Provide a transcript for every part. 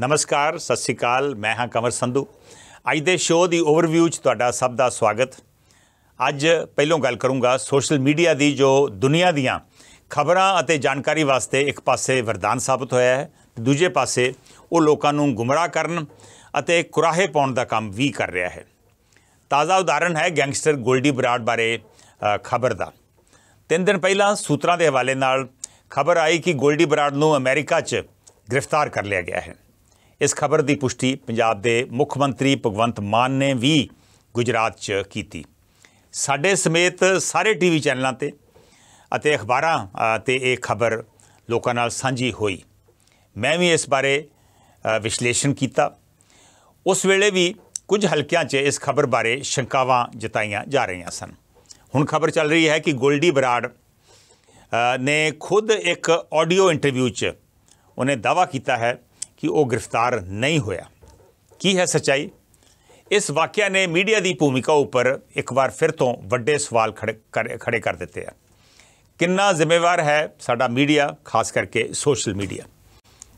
ਨਮਸਕਾਰ ਸਤਿ ਸ੍ਰੀ ਅਕਾਲ ਮੈਂ ਹਾਂ ਕਮਰ ਸੰਧੂ ਅੱਜ ਦੇ ਸ਼ੋਅ ਦੀ ਓਵਰਵਿਊ 'ਚ ਤੁਹਾਡਾ ਸਭ ਦਾ ਸਵਾਗਤ ਅੱਜ ਪਹਿਲਾਂ ਗੱਲ ਕਰੂੰਗਾ ਸੋਸ਼ਲ ਮੀਡੀਆ ਦੀ ਜੋ ਦੁਨੀਆ ਦੀਆਂ ਖਬਰਾਂ ਅਤੇ ਜਾਣਕਾਰੀ ਵਾਸਤੇ ਇੱਕ ਪਾਸੇ ਵਰਦਾਨ ਸਾਬਤ ਹੋਇਆ ਹੈ ਦੂਜੇ ਪਾਸੇ ਉਹ ਲੋਕਾਂ ਨੂੰ ਗੁੰਮਰਾਹ ਕਰਨ ਅਤੇ ਕੁਰਾਹੇ ਪਾਉਣ ਦਾ ਕੰਮ ਵੀ ਕਰ ਰਿਹਾ ਹੈ ਤਾਜ਼ਾ ਉਦਾਹਰਣ ਹੈ ਗੈਂਗਸਟਰ ਗੋਲਡੀ ਬਰਾੜ ਬਾਰੇ ਖਬਰ ਦਾ ਤਿੰਨ ਦਿਨ ਪਹਿਲਾਂ ਸੂਤਰਾਂ ਦੇ ਹਵਾਲੇ ਨਾਲ ਖਬਰ ਆਈ ਕਿ ਗੋਲਡੀ ਬਰਾੜ ਨੂੰ ਅਮਰੀਕਾ 'ਚ ਗ੍ਰਿਫਤਾਰ ਕਰ ਲਿਆ ਗਿਆ ਹੈ ਇਸ ਖਬਰ ਦੀ ਪੁਸ਼ਟੀ ਪੰਜਾਬ ਦੇ ਮੁੱਖ ਮੰਤਰੀ ਭਗਵੰਤ ਮਾਨ ਨੇ ਵੀ ਗੁਜਰਾਤ 'ਚ ਕੀਤੀ ਸਾਡੇ ਸਮੇਤ ਸਾਰੇ ਟੀਵੀ ਚੈਨਲਾਂ ਤੇ ਅਤੇ ਅਖਬਾਰਾਂ ਤੇ ਇਹ ਖਬਰ ਲੋਕਾਂ ਨਾਲ ਸਾਂਝੀ ਹੋਈ ਮੈਂ ਵੀ ਇਸ ਬਾਰੇ ਵਿਸ਼ਲੇਸ਼ਣ ਕੀਤਾ ਉਸ ਵੇਲੇ ਵੀ ਕੁਝ ਹਲਕਿਆਂ 'ਚ ਇਸ ਖਬਰ ਬਾਰੇ ਸ਼ੰਕਾਵਾਂ ਜਤਾਈਆਂ ਜਾ ਰਹੀਆਂ ਸਨ ਹੁਣ ਖਬਰ ਚੱਲ ਰਹੀ ਹੈ ਕਿ ਗੋਲਡੀ ਬਰਾੜ ਨੇ ਖੁਦ ਇੱਕ ਆਡੀਓ ਇੰਟਰਵਿਊ 'ਚ ਉਹਨੇ ਦਾਵਾ ਕੀਤਾ ਹੈ ਕਿ ਉਹ ਗ੍ਰਿਫਤਾਰ ਨਹੀਂ ਹੋਇਆ ਕੀ ਹੈ ਸਚਾਈ ਇਸ ਵਾਕਿਆ ਨੇ ਮੀਡੀਆ ਦੀ ਭੂਮਿਕਾ ਉੱਪਰ ਇੱਕ ਵਾਰ ਫਿਰ ਤੋਂ ਵੱਡੇ ਸਵਾਲ ਖੜੇ ਕਰ ਦਿੱਤੇ ਆ ਕਿੰਨਾ ਜ਼ਿੰਮੇਵਾਰ ਹੈ ਸਾਡਾ ਮੀਡੀਆ ਖਾਸ ਕਰਕੇ ਸੋਸ਼ਲ ਮੀਡੀਆ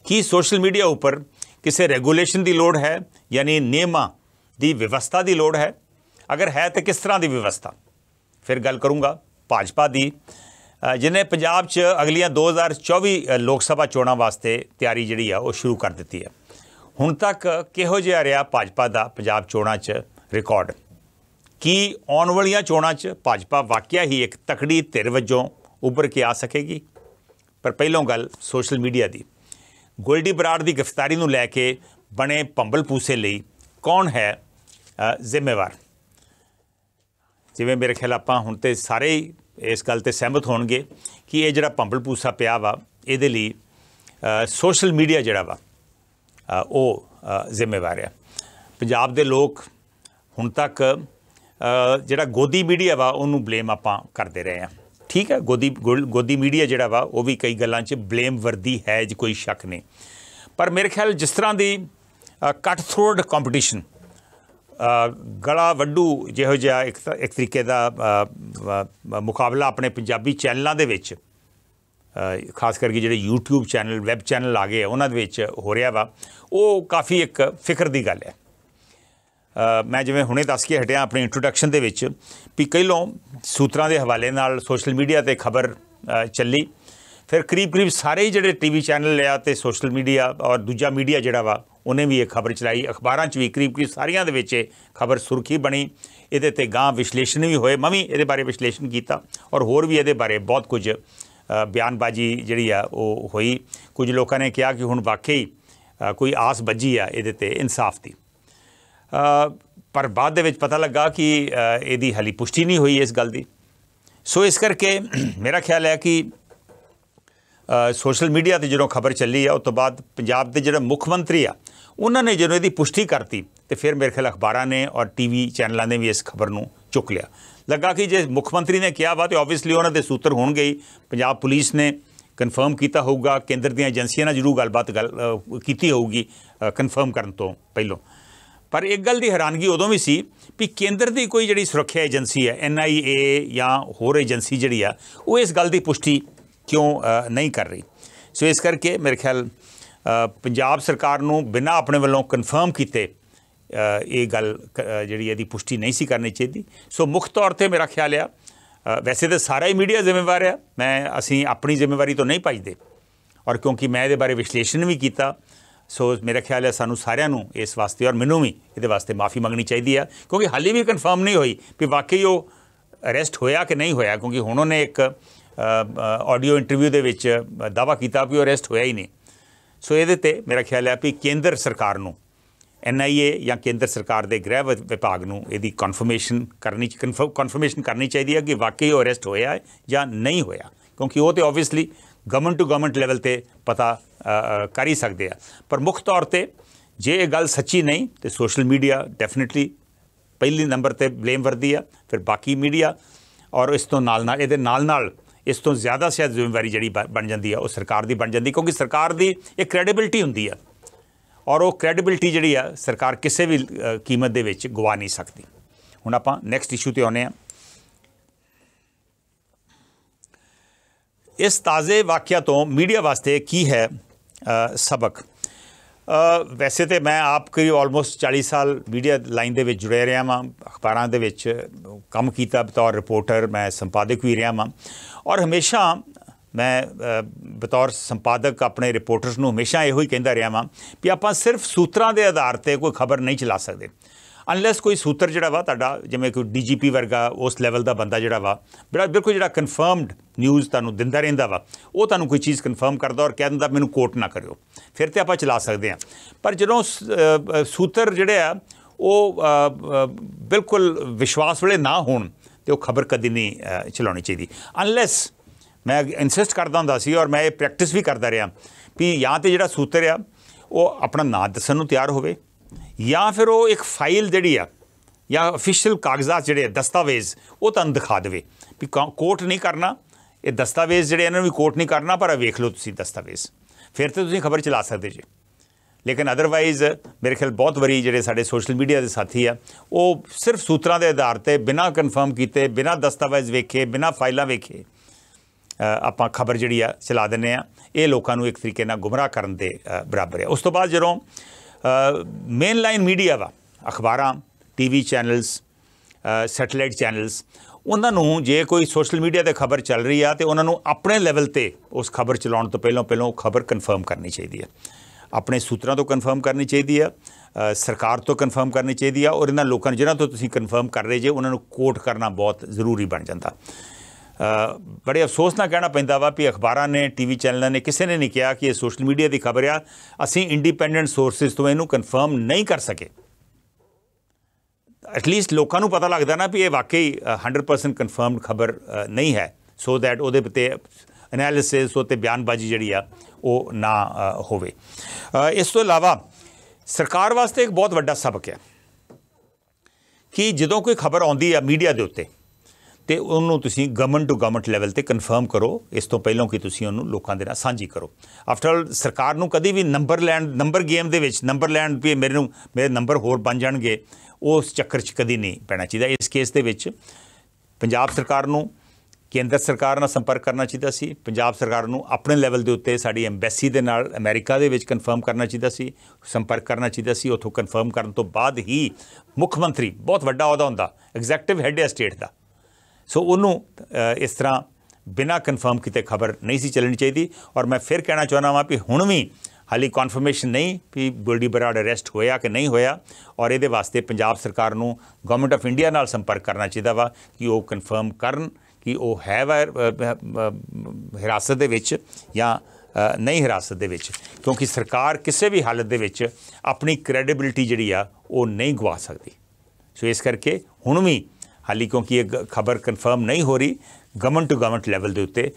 ਕੀ ਸੋਸ਼ਲ ਮੀਡੀਆ ਉੱਪਰ ਕਿਸੇ ਰੈਗੂਲੇਸ਼ਨ ਦੀ ਲੋੜ ਹੈ ਯਾਨੀ ਨਿਯਮਾਂ ਦੀ ਵਿਵਸਥਾ ਦੀ ਲੋੜ ਹੈ ਅਗਰ ਹੈ ਤਾਂ ਕਿਸ ਤਰ੍ਹਾਂ ਦੀ ਵਿਵਸਥਾ ਫਿਰ ਗੱਲ ਕਰੂੰਗਾ ਭਾਜਪਾ ਦੀ ਜਿਨੇ ਪੰਜਾਬ 'ਚ ਅਗਲੀਆਂ 2024 ਲੋਕ ਸਭਾ ਚੋਣਾਂ ਵਾਸਤੇ ਤਿਆਰੀ ਜਿਹੜੀ ਆ ਉਹ ਸ਼ੁਰੂ ਕਰ ਦਿੱਤੀ ਹੈ ਹੁਣ ਤੱਕ ਕਿਹੋ ਜਿਹਾ ਰਿਹਾ ਭਾਜਪਾ ਦਾ ਪੰਜਾਬ ਚੋਣਾਂ 'ਚ ਰਿਕਾਰਡ ਕੀ ਆਉਣ ਵਾਲੀਆਂ ਚੋਣਾਂ 'ਚ ਭਾਜਪਾ ਵਾਕਿਆ ਹੀ ਇੱਕ ਤਕੜੀ ਧਿਰ ਵਜੋਂ ਉੱਭਰ ਕੇ ਆ ਸਕੇਗੀ ਪਰ ਪਹਿਲੋਂ ਗੱਲ ਸੋਸ਼ਲ ਮੀਡੀਆ ਦੀ ਗੋਲਡੀ ਬਰਾੜ ਦੀ ਗ੍ਰਿਫਤਾਰੀ ਨੂੰ ਲੈ ਕੇ ਬਣੇ ਪੰਬਲ ਪੂਸੇ ਲਈ ਕੌਣ ਹੈ ਜ਼ਿੰਮੇਵਾਰ ਜਿਵੇਂ ਮੇਰੇ ਖਿਆਲ ਆਪਾਂ ਹੁਣ ਤੇ ਸਾਰੇ ਇਸ ਗੱਲ ਤੇ ਸਹਿਮਤ ਹੋਣਗੇ ਕਿ ਇਹ ਜਿਹੜਾ ਪੂਸਾ ਪਿਆ ਵਾ ਇਹਦੇ ਲਈ ਸੋਸ਼ਲ ਮੀਡੀਆ ਜਿਹੜਾ ਵਾ ਉਹ ਜ਼ਿੰਮੇਵਾਰ ਹੈ ਪੰਜਾਬ ਦੇ ਲੋਕ ਹੁਣ ਤੱਕ ਜਿਹੜਾ ਗੋਦੀ ਮੀਡੀਆ ਵਾ ਉਹਨੂੰ ਬਲੇਮ ਆਪਾਂ ਕਰਦੇ ਰਹੇ ਆ ਠੀਕ ਹੈ ਗੋਦੀ ਗੋਦੀ ਮੀਡੀਆ ਜਿਹੜਾ ਵਾ ਉਹ ਵੀ ਕਈ ਗੱਲਾਂ 'ਚ ਬਲੇਮ ਵਰਦੀ ਹੈ ਜ ਕੋਈ ਸ਼ੱਕ ਨਹੀਂ ਪਰ ਮੇਰੇ ਖਿਆਲ ਜਿਸ ਤਰ੍ਹਾਂ ਦੀ ਕਟ ਥਰੋਡ ਕੰਪੀਟੀਸ਼ਨ ਗਲਾ ਵੱਡੂ ਜਿਹੋ ਜਿਹਾ ਇੱਕ ਇੱਕ ਤਰੀਕੇ ਦਾ ਮੁਕਾਬਲਾ ਆਪਣੇ ਪੰਜਾਬੀ ਚੈਨਲਾਂ ਦੇ ਵਿੱਚ ਖਾਸ ਕਰਕੇ ਜਿਹੜੇ YouTube ਚੈਨਲ ਵੈਬ ਚੈਨਲ ਆ ਗਏ ਉਹਨਾਂ ਦੇ ਵਿੱਚ ਹੋ ਰਿਹਾ ਵਾ ਉਹ ਕਾਫੀ ਇੱਕ ਫਿਕਰ ਦੀ ਗੱਲ ਹੈ ਮੈਂ ਜਿਵੇਂ ਹੁਣੇ ਦੱਸ ਕੇ ਹਟਿਆ ਆਪਣੀ ਇੰਟਰੋਡਕਸ਼ਨ ਦੇ ਵਿੱਚ ਵੀ ਕਈ ਲੋ ਸੂਤਰਾਂ ਦੇ ਹਵਾਲੇ ਨਾਲ ਸੋਸ਼ਲ ਮੀਡੀਆ ਤੇ ਖਬਰ ਚੱਲੀ ਫਿਰ ਕਰੀਬ ਕਰੀਬ ਸਾਰੇ ਜਿਹੜੇ ਟੀਵੀ ਚੈਨਲ ਲਿਆ ਤੇ ਸੋਸ਼ਲ ਮੀਡੀਆ ਔਰ ਦੂਜਾ ਮੀਡੀਆ ਜਿਹੜਾ ਵਾ ਉਹਨੇ ਵੀ ਇਹ ਖਬਰ ਚਲਾਈ ਅਖਬਾਰਾਂ 'ਚ ਵੀ ਕਰੀਬ ਕਰੀਬ ਸਾਰੀਆਂ ਦੇ ਵਿੱਚ ਖਬਰ ਸੁਰਖੀ ਬਣੀ ਇਹਦੇ ਤੇ ਗਾਂ ਵਿਸ਼ਲੇਸ਼ਣ ਵੀ ਹੋਏ ਮੈਂ ਵੀ ਇਹਦੇ ਬਾਰੇ ਵਿਸ਼ਲੇਸ਼ਣ ਕੀਤਾ ਔਰ ਹੋਰ ਵੀ ਇਹਦੇ ਬਾਰੇ ਬਹੁਤ ਕੁਝ ਬਿਆਨਬਾਜ਼ੀ ਜਿਹੜੀ ਆ ਉਹ ਹੋਈ ਕੁਝ ਲੋਕਾਂ ਨੇ ਕਿਹਾ ਕਿ ਹੁਣ ਵਾਕਈ ਕੋਈ ਆਸ ਬੱਜੀ ਆ ਇਹਦੇ ਤੇ ਇਨਸਾਫ ਦੀ ਪਰ ਬਾਅਦ ਦੇ ਵਿੱਚ ਪਤਾ ਲੱਗਾ ਕਿ ਇਹਦੀ ਹਲੀ ਪੁਸ਼ਟੀ ਨਹੀਂ ਹੋਈ ਇਸ ਗੱਲ ਦੀ ਸੋ ਇਸ ਕਰਕੇ ਮੇਰਾ ਖਿਆਲ ਹੈ ਕਿ ਸੋਸ਼ਲ ਮੀਡੀਆ ਤੇ ਜਦੋਂ ਖਬਰ ਚੱਲੀ ਆ ਉਸ ਤੋਂ ਬਾਅਦ ਪੰਜਾਬ ਦੇ ਜਿਹੜਾ ਮੁੱਖ ਮੰਤਰੀ ਆ ਉਹਨਾਂ ਨੇ ਜਦੋਂ ਇਹਦੀ ਪੁਸ਼ਟੀ ਕਰਤੀ ਤੇ ਫਿਰ ਮੇਰੇ ਖਿਆਲ ਅਖਬਾਰਾਂ ਨੇ ਔਰ ਟੀਵੀ ਚੈਨਲਾਂ ਨੇ ਵੀ ਇਸ ਖਬਰ ਨੂੰ ਚੁੱਕ ਲਿਆ ਲੱਗਾ ਕਿ ਜੇ ਮੁੱਖ ਮੰਤਰੀ ਨੇ ਕਿਹਾ ਵਾ ਤੇ ਆਬਵੀਅਸਲੀ ਉਹਨਾਂ ਦੇ ਸੂਤਰ ਹੋਣਗੇ ਹੀ ਪੰਜਾਬ ਪੁਲਿਸ ਨੇ ਕਨਫਰਮ ਕੀਤਾ ਹੋਊਗਾ ਕੇਂਦਰ ਦੀਆਂ ਏਜੰਸੀਆਂ ਨਾਲ ਜਰੂਰ ਗੱਲਬਾਤ ਕੀਤੀ ਹੋਊਗੀ ਕਨਫਰਮ ਕਰਨ ਤੋਂ ਪਹਿਲਾਂ ਪਰ ਇੱਕ ਗੱਲ ਦੀ ਹੈਰਾਨਗੀ ਉਦੋਂ ਵੀ ਸੀ ਕਿ ਕੇਂਦਰ ਦੀ ਕੋਈ ਜਿਹੜੀ ਸੁਰੱਖਿਆ ਏਜੰਸੀ ਹੈ ਐਨਆਈਏ ਜਾਂ ਹੋਰ ਏਜੰਸੀ ਜਿਹੜੀ ਆ ਉਹ ਇਸ ਗੱਲ ਦੀ ਪੁਸ਼ਟੀ ਕਿਉਂ ਨਹੀਂ ਕਰ ਰਹੀ ਸੋ ਇਸ ਕਰਕੇ ਮੇਰੇ ਖਿਆਲ ਪੰਜਾਬ ਸਰਕਾਰ ਨੂੰ ਬਿਨਾਂ ਆਪਣੇ ਵੱਲੋਂ ਕਨਫਰਮ ਕੀਤੇ ਇਹ ਗੱਲ ਜਿਹੜੀ ਇਹਦੀ ਪੁਸ਼ਟੀ ਨਹੀਂ ਸੀ ਕਰਨੀ ਚਾਹੀਦੀ ਸੋ ਮੁੱਖ ਤੌਰ ਤੇ ਮੇਰਾ ਖਿਆਲ ਆ ਵੈਸੇ ਤਾਂ ਸਾਰਾ ਹੀ ਮੀਡੀਆ ਜ਼ਿੰਮੇਵਾਰ ਆ ਮੈਂ ਅਸੀਂ ਆਪਣੀ ਜ਼ਿੰਮੇਵਾਰੀ ਤੋਂ ਨਹੀਂ ਭਜਦੇ ਔਰ ਕਿਉਂਕਿ ਮੈਂ ਇਹਦੇ ਬਾਰੇ ਵਿਸ਼ਲੇਸ਼ਣ ਵੀ ਕੀਤਾ ਸੋ ਮੇਰਾ ਖਿਆਲ ਹੈ ਸਾਨੂੰ ਸਾਰਿਆਂ ਨੂੰ ਇਸ ਵਾਸਤੇ ਔਰ ਮੈਨੂੰ ਵੀ ਇਹਦੇ ਵਾਸਤੇ ਮਾਫੀ ਮੰਗਣੀ ਚਾਹੀਦੀ ਆ ਕਿਉਂਕਿ ਹਾਲੇ ਵੀ ਕਨਫਰਮ ਨਹੀਂ ਹੋਈ ਕਿ ਵਾਕਈ ਉਹ ਅਰੈਸਟ ਹੋਇਆ ਕਿ ਨਹੀਂ ਹੋਇਆ ਕਿਉਂਕਿ ਹੁਣ ਉਹਨੇ ਇੱਕ ਆਡੀਓ ਇੰਟਰਵਿਊ ਦੇ ਵਿੱਚ ਦਾਵਾ ਕੀਤਾ ਕਿ ਉਹ ਅਰੈਸਟ ਹੋਇਆ ਹੀ ਨਹੀਂ ਸੋ ਇਹਦੇ ਤੇ ਮੇਰਾ ਖਿਆਲ ਹੈ ਵੀ ਕੇਂਦਰ ਸਰਕਾਰ ਨੂੰ ਐਨਆਈਏ ਜਾਂ ਕੇਂਦਰ ਸਰਕਾਰ ਦੇ ਗ੍ਰਹਿ ਵਿਭਾਗ ਨੂੰ ਇਹਦੀ ਕਨਫਰਮੇਸ਼ਨ ਕਰਨੀ ਕਨਫਰਮੇਸ਼ਨ ਕਰਨੀ ਚਾਹੀਦੀ ਹੈ ਕਿ ਵਾਕਈ ਉਹ ਅਰੈਸਟ ਹੋਇਆ ਹੈ ਜਾਂ ਨਹੀਂ ਹੋਇਆ ਕਿਉਂਕਿ ਉਹ ਤੇ obviously government to government level ਤੇ ਪਤਾ ਕਰ ਹੀ ਸਕਦੇ ਆ ਪਰ ਮੁੱਖ ਤੌਰ ਤੇ ਜੇ ਇਹ ਗੱਲ ਸੱਚੀ ਨਹੀਂ ਤੇ ਸੋਸ਼ਲ ਮੀਡੀਆ ਡੈਫੀਨਿਟਲੀ ਪਹਿਲੇ ਨੰਬਰ ਤੇ ਬਲੇਮ ਵਰਦੀ ਆ ਫਿਰ ਬਾਕੀ ਮੀਡੀਆ ਔਰ ਇਸ ਤੋਂ ਨਾਲ ਨਾਲ ਇਹਦੇ ਨਾਲ ਨਾਲ ਇਸ ਤੋਂ ਜ਼ਿਆਦਾ ਸਿਆਦ ਜ਼ਿੰਮੇਵਾਰੀ ਜਿਹੜੀ ਬਣ ਜਾਂਦੀ ਆ ਉਹ ਸਰਕਾਰ ਦੀ ਬਣ ਜਾਂਦੀ ਕਿਉਂਕਿ ਸਰਕਾਰ ਦੀ ਇੱਕ ਕ੍ਰੈਡੀਬਿਲਟੀ ਹੁੰਦੀ ਆ ਔਰ ਉਹ ਕ੍ਰੈਡੀਬਿਲਟੀ ਜਿਹੜੀ ਆ ਸਰਕਾਰ ਕਿਸੇ ਵੀ ਕੀਮਤ ਦੇ ਵਿੱਚ ਗਵਾ ਨਹੀਂ ਸਕਦੀ ਹੁਣ ਆਪਾਂ ਨੈਕਸਟ ਇਸ਼ੂ ਤੇ ਆਉਨੇ ਆ ਇਸ ਤਾਜ਼ੇ ਵਾਕਿਆ ਤੋਂ ਮੀਡੀਆ ਵਾਸਤੇ ਕੀ ਹੈ ਸਬਕ ਵੈਸੇ ਤੇ ਮੈਂ ਆਪ ਕਰੀ ਆਲਮੋਸਟ 40 ਸਾਲ ਮੀਡੀਆ ਲਾਈਨ ਦੇ ਵਿੱਚ ਜੁੜੇ ਰਿਹਾ ਹਾਂ ਅਖਬਾਰਾਂ ਦੇ ਵਿੱਚ ਕੰਮ ਕੀਤਾ ਬਤੌਰ ਰਿਪੋਰਟਰ ਮੈਂ ਸੰਪਾਦਕ ਵੀ ਰਿਹਾ ਹਾਂ ਔਰ ਹਮੇਸ਼ਾ ਮੈਂ ਬਤੌਰ ਸੰਪਾਦਕ ਆਪਣੇ ਰਿਪੋਰਟਰਸ ਨੂੰ ਹਮੇਸ਼ਾ ਇਹੋ ਹੀ ਕਹਿੰਦਾ ਰਿਹਾ ਹਾਂ ਕਿ ਆਪਾਂ ਸਿਰਫ ਸੂਤਰਾਂ ਦੇ ਆਧਾਰ ਤੇ ਕੋਈ ਖਬਰ ਨਹੀਂ ਚਲਾ ਸਕਦੇ ਅਨਲੈਸ ਕੋਈ ਸੂਤਰ ਜਿਹੜਾ ਵਾ ਤੁਹਾਡਾ ਜਿਵੇਂ ਕੋਈ ਡੀਜੀਪੀ ਵਰਗਾ ਉਸ ਲੈਵਲ ਦਾ ਬੰਦਾ ਜਿਹੜਾ ਵਾ ਜਿਹੜਾ ਬਿਲਕੁਲ ਜਿਹੜਾ ਕਨਫਰਮਡ ਨਿਊਜ਼ ਤੁਹਾਨੂੰ ਦਿੰਦਾ ਰਹਿੰਦਾ ਵਾ ਉਹ ਤੁਹਾਨੂੰ ਕੋਈ ਚੀਜ਼ ਕਨਫਰਮ ਕਰਦਾ ਔਰ ਕਹਿ ਦਿੰਦਾ ਮੈਨੂੰ ਕੋਟ ਨਾ ਕਰਿਓ ਫਿਰ ਤੇ ਆਪਾਂ ਚਲਾ ਸਕਦੇ ਆ ਪਰ ਜਦੋਂ ਸੂਤਰ ਜਿਹੜੇ ਆ ਉਹ ਬਿਲਕੁਲ ਵਿਸ਼ਵਾਸ ਵਾਲੇ ਨਾ ਹੋਣ ਤੇ ਉਹ ਖਬਰ ਕਦੀ ਨਹੀਂ ਚਲਾਉਣੀ ਚਾਹੀਦੀ ਅਨਲੈਸ ਮੈਂ ਇਨਸਿਸਟ ਕਰਦਾ ਹੁੰਦਾ ਸੀ ਔਰ ਮੈਂ ਇਹ ਪ੍ਰੈਕਟਿਸ ਵੀ ਕਰਦਾ ਰਿਹਾ ਵੀ ਜਾਂ ਤੇ ਜਿਹੜਾ ਸੂਤਰ ਆ ਉਹ ਆਪਣਾ ਨਾਂ ਦੱਸਣ ਨੂੰ ਤਿਆਰ ਹੋਵੇ ਜਾਂ ਫਿਰ ਉਹ ਇੱਕ ਫਾਈਲ ਜਿਹੜੀ ਆ ਜਾਂ ਅਫੀਸ਼ੀਅਲ ਕਾਗਜ਼ਾਤ ਜਿਹੜੇ ਦਸਤਾਵੇਜ਼ ਉਹ ਤੁਹਾਨੂੰ ਦਿਖਾ ਦੇਵੇ ਵੀ ਕੋਰਟ ਨਹੀਂ ਕਰਨਾ ਇਹ ਦਸਤਾਵੇਜ਼ ਜਿਹੜੇ ਇਹਨਾਂ ਨੂੰ ਕੋਰਟ ਨਹੀਂ ਕਰਨਾ ਪਰ ਵੇਖ ਲਓ ਤੁਸੀਂ ਦਸਤਾਵੇਜ਼ ਫਿਰ ਤੇ ਤੁਸੀਂ ਖਬਰ ਚਲਾ ਸਕਦੇ ਜੀ ਲੇਕਿਨ ਅਦਰਵਾਈਜ਼ ਮੇਰੇ ਖਿਆਲ ਬਹੁਤ ਵਰੀ ਜਿਹੜੇ ਸਾਡੇ ਸੋਸ਼ਲ ਮੀਡੀਆ ਦੇ ਸਾਥੀ ਆ ਉਹ ਸਿਰਫ ਸੂਤਰਾਂ ਦੇ ਆਧਾਰ ਤੇ ਬਿਨਾ ਕਨਫਰਮ ਕੀਤੇ ਬਿਨਾ ਦਸਤਾਵੇਜ਼ ਵੇਖੇ ਬਿਨਾ ਫਾਈਲਾਂ ਵੇਖੇ ਆਪਾਂ ਖਬਰ ਜਿਹੜੀ ਆ ਚਲਾ ਦਿੰਨੇ ਆ ਇਹ ਲੋਕਾਂ ਨੂੰ ਇੱਕ ਤਰੀਕੇ ਨਾਲ ਗੁੰਮਰਾਹ ਕਰਨ ਦੇ ਬਰਾਬਰ ਹੈ ਉਸ ਤੋਂ ਬਾਅਦ ਜਦੋਂ ਮੇਨ ਲਾਈਨ ਮੀਡੀਆ ਵਾ ਅਖਬਾਰਾਂ ਟੀਵੀ ਚੈਨਲਸ ਸੈਟੇਲਾਈਟ ਚੈਨਲਸ ਉਹਨਾਂ ਨੂੰ ਜੇ ਕੋਈ ਸੋਸ਼ਲ ਮੀਡੀਆ ਤੇ ਖਬਰ ਚੱਲ ਰਹੀ ਆ ਤੇ ਉਹਨਾਂ ਨੂੰ ਆਪਣੇ ਲੈਵਲ ਤੇ ਉਸ ਖਬਰ ਚਲਾਉਣ ਤੋਂ ਪਹਿਲਾਂ ਪਹਿਲਾਂ ਉਹ ਖਬਰ ਕਨਫਰਮ ਕਰਨੀ ਚਾਹੀਦੀ ਆ ਆਪਣੇ ਸੂਤਰਾਂ ਤੋਂ ਕਨਫਰਮ ਕਰਨੀ ਚਾਹੀਦੀ ਆ ਸਰਕਾਰ ਤੋਂ ਕਨਫਰਮ ਕਰਨੀ ਚਾਹੀਦੀ ਆ ਔਰ ਇਹਨਾਂ ਲੋਕਾਂ ਜਿਹਨਾਂ ਤੋਂ ਤੁਸੀਂ ਕਨਫਰਮ ਕਰ ਰਹੇ ਜੇ ਉਹਨਾਂ ਨੂੰ ਕੋਟ ਕਰਨਾ ਬਹੁਤ ਜ਼ਰੂਰੀ ਬਣ ਜਾਂਦਾ ਬੜੇ ਅਫਸੋਸ ਨਾਲ ਕਹਿਣਾ ਪੈਂਦਾ ਵਾ ਕਿ ਅਖਬਾਰਾਂ ਨੇ ਟੀਵੀ ਚੈਨਲਾਂ ਨੇ ਕਿਸੇ ਨੇ ਨਹੀਂ ਕਿਹਾ ਕਿ ਇਹ ਸੋਸ਼ਲ ਮੀਡੀਆ ਦੀ ਖਬਰ ਆ ਅਸੀਂ ਇੰਡੀਪੈਂਡੈਂਟ ਸੋਰਸਸ ਤੋਂ ਇਹਨੂੰ ਕਨਫਰਮ ਨਹੀਂ ਕਰ ਸਕੇ ਐਟ ਲੀਸਟ ਲੋਕਾਂ ਨੂੰ ਪਤਾ ਲੱਗਦਾ ਨਾ ਕਿ ਇਹ ਵਾਕਈ 100% ਕਨਫਰਮਡ ਖਬਰ ਨਹੀਂ ਹੈ ਸੋ ਥੈਟ ਉਹਦੇ ਤੇ ਐਨਾਲਿਸਿਸ ਤੇ ਬਿਆਨਬਾਜ਼ੀ ਜਿਹੜੀ ਆ ਉਹ ਨਾ ਹੋਵੇ ਇਸ ਤੋਂ ਇਲਾਵਾ ਸਰਕਾਰ ਵਾਸਤੇ ਇੱਕ ਬਹੁਤ ਵੱਡਾ ਸਬਕ ਹੈ ਕਿ ਜਦੋਂ ਕੋਈ ਖਬਰ ਆਉਂਦੀ ਆ ਮੀਡੀਆ ਦੇ ਉੱਤੇ ਤੇ ਉਹਨੂੰ ਤੁਸੀਂ ਗਵਰਨਮੈਂਟ ਟੂ ਗਵਰਨਮੈਂਟ ਲੈਵਲ ਤੇ ਕਨਫਰਮ ਕਰੋ ਇਸ ਤੋਂ ਪਹਿਲਾਂ ਕਿ ਤੁਸੀਂ ਉਹਨੂੰ ਲੋਕਾਂ ਦੇ ਨਾਲ ਸਾਂਝੀ ਕਰੋ ਆਫਟਰ ਆਲ ਸਰਕਾਰ ਨੂੰ ਕਦੀ ਵੀ ਨੰਬਰ ਲੈਣ ਨੰਬਰ ਗੇਮ ਦੇ ਵਿੱਚ ਨੰਬਰ ਲੈਣ ਵੀ ਮੇਰੇ ਨੂੰ ਮੇਰੇ ਨੰਬਰ ਹੋਰ ਬਣ ਜਾਣਗੇ ਉਸ ਚੱਕਰ 'ਚ ਕਦੀ ਨਹੀਂ ਪੈਣਾ ਚਾਹੀਦਾ ਇਸ ਕੇਸ ਦੇ ਵਿੱਚ ਪੰਜਾਬ ਸਰਕਾਰ ਨੂੰ ਕੇਂਦਰ ਸਰਕਾਰ ਨਾਲ ਸੰਪਰਕ ਕਰਨਾ ਚਾਹੀਦਾ ਸੀ ਪੰਜਾਬ ਸਰਕਾਰ ਨੂੰ ਆਪਣੇ ਲੈਵਲ ਦੇ ਉੱਤੇ ਸਾਡੀ ਐਮਬੈਸੀ ਦੇ ਨਾਲ ਅਮਰੀਕਾ ਦੇ ਵਿੱਚ ਕਨਫਰਮ ਕਰਨਾ ਚਾਹੀਦਾ ਸੀ ਸੰਪਰਕ ਕਰਨਾ ਚਾਹੀਦਾ ਸੀ ਉੱਥੋਂ ਕਨਫਰਮ ਕਰਨ ਤੋਂ ਬਾਅਦ ਹੀ ਮੁੱਖ ਮੰਤਰੀ ਬਹੁਤ ਵੱਡਾ ਅਹੁਦਾ ਹੁੰਦਾ ਐਗਜ਼ੈਕਟਿਵ ਹੈਡ ਆ ਸਟੇਟ ਦਾ ਸੋ ਉਹਨੂੰ ਇਸ ਤਰ੍ਹਾਂ ਬਿਨਾ ਕਨਫਰਮ ਕੀਤੇ ਖਬਰ ਨਹੀਂ ਸੀ ਚੱਲਣੀ ਚਾਹੀਦੀ ਔਰ ਮੈਂ ਫਿਰ ਕਹਿਣਾ ਚਾਹਣਾ ਵਾਂ ਕਿ ਹੁਣ ਵੀ ਹਾਲੀ ਕਨਫਰਮੇਸ਼ਨ ਨਹੀਂ ਕਿ ਬੁਲਡੀ ਬਰਾੜ ਅਰੈਸਟ ਹੋਇਆ ਕਿ ਨਹੀਂ ਹੋਇਆ ਔਰ ਇਹਦੇ ਵਾਸਤੇ ਪੰਜਾਬ ਸਰਕਾਰ ਨੂੰ ਗਵਰਨਮੈਂਟ ਆਫ ਇੰਡੀਆ ਨਾਲ ਸੰਪਰਕ ਕਰਨਾ ਚਾਹੀਦਾ ਵਾ ਕਿ ਉਹ ਕਨਫਰਮ ਕਰਨ ਕਿ ਉਹ ਹੈ ਹਿਰਾਸਤ ਦੇ ਵਿੱਚ ਜਾਂ ਨਹੀਂ ਹਿਰਾਸਤ ਦੇ ਵਿੱਚ ਕਿਉਂਕਿ ਸਰਕਾਰ ਕਿਸੇ ਵੀ ਹਾਲਤ ਦੇ ਵਿੱਚ ਆਪਣੀ ਕ੍ਰੈਡੀਬਿਲਟੀ ਜਿਹੜੀ ਆ ਉਹ ਨਹੀਂ ਗਵਾ ਸਕਦੀ ਸੋ ਇਸ ਕਰਕੇ ਹੁਣ ਵੀ ਹਾਲੀ ਕਿਉਂਕਿ ਇਹ ਖਬਰ ਕਨਫਰਮ ਨਹੀਂ ਹੋ ਰਹੀ ਗਵਰਨਮੈਂਟ ਟੂ ਗਵਰਨਮੈਂਟ ਲੈਵਲ ਦੇ ਉੱਤੇ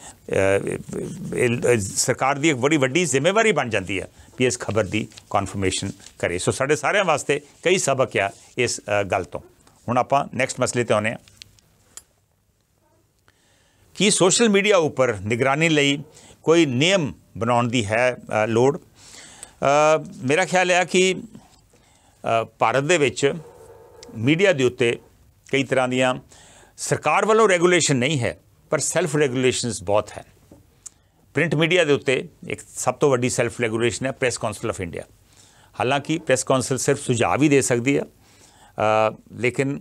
ਸਰਕਾਰ ਦੀ ਇੱਕ ਬੜੀ ਵੱਡੀ ਜ਼ਿੰਮੇਵਾਰੀ ਬਣ ਜਾਂਦੀ ਹੈ ਕਿ ਇਸ ਖਬਰ ਦੀ ਕਨਫਰਮੇਸ਼ਨ ਕਰੇ ਸੋ ਸਾਡੇ ਸਾਰਿਆਂ ਵਾਸਤੇ ਕਈ ਸਬਕ ਆ ਇਸ ਗੱਲ ਤੋਂ ਹੁਣ ਆਪਾਂ ਨੈਕਸਟ ਮਸਲੇ ਤੇ ਆਉਨੇ ਆ ਕੀ ਸੋਸ਼ਲ ਮੀਡੀਆ ਉੱਪਰ ਨਿਗਰਾਨੀ ਲਈ ਕੋਈ ਨਿਯਮ ਬਣਾਉਣ ਦੀ ਹੈ ਲੋੜ ਮੇਰਾ ਖਿਆਲ ਹੈ ਕਿ ਭਾਰਤ ਦੇ ਵਿੱਚ ਮੀਡੀਆ ਦੇ ਉੱਤੇ ਕਈ ਤਰ੍ਹਾਂ ਦੀਆਂ ਸਰਕਾਰ ਵੱਲੋਂ ਰੈਗੂਲੇਸ਼ਨ ਨਹੀਂ ਹੈ ਪਰ ਸੈਲਫ ਰੈਗੂਲੇਸ਼ਨਸ ਬਹੁਤ ਹੈ ਪ੍ਰਿੰਟ ਮੀਡੀਆ ਦੇ ਉੱਤੇ ਇੱਕ ਸਭ ਤੋਂ ਵੱਡੀ ਸੈਲਫ ਰੈਗੂਲੇਸ਼ਨ ਹੈ ਪ੍ਰੈਸ ਕਾਉਂਸਲ ਆਫ ਇੰਡੀਆ ਹਾਲਾਂਕਿ ਪ੍ਰੈਸ ਕਾਉਂਸਲ ਸਿਰਫ ਸੁਝਾਅ ਵੀ ਦੇ ਸਕਦੀ ਹੈ ਲੇਕਿਨ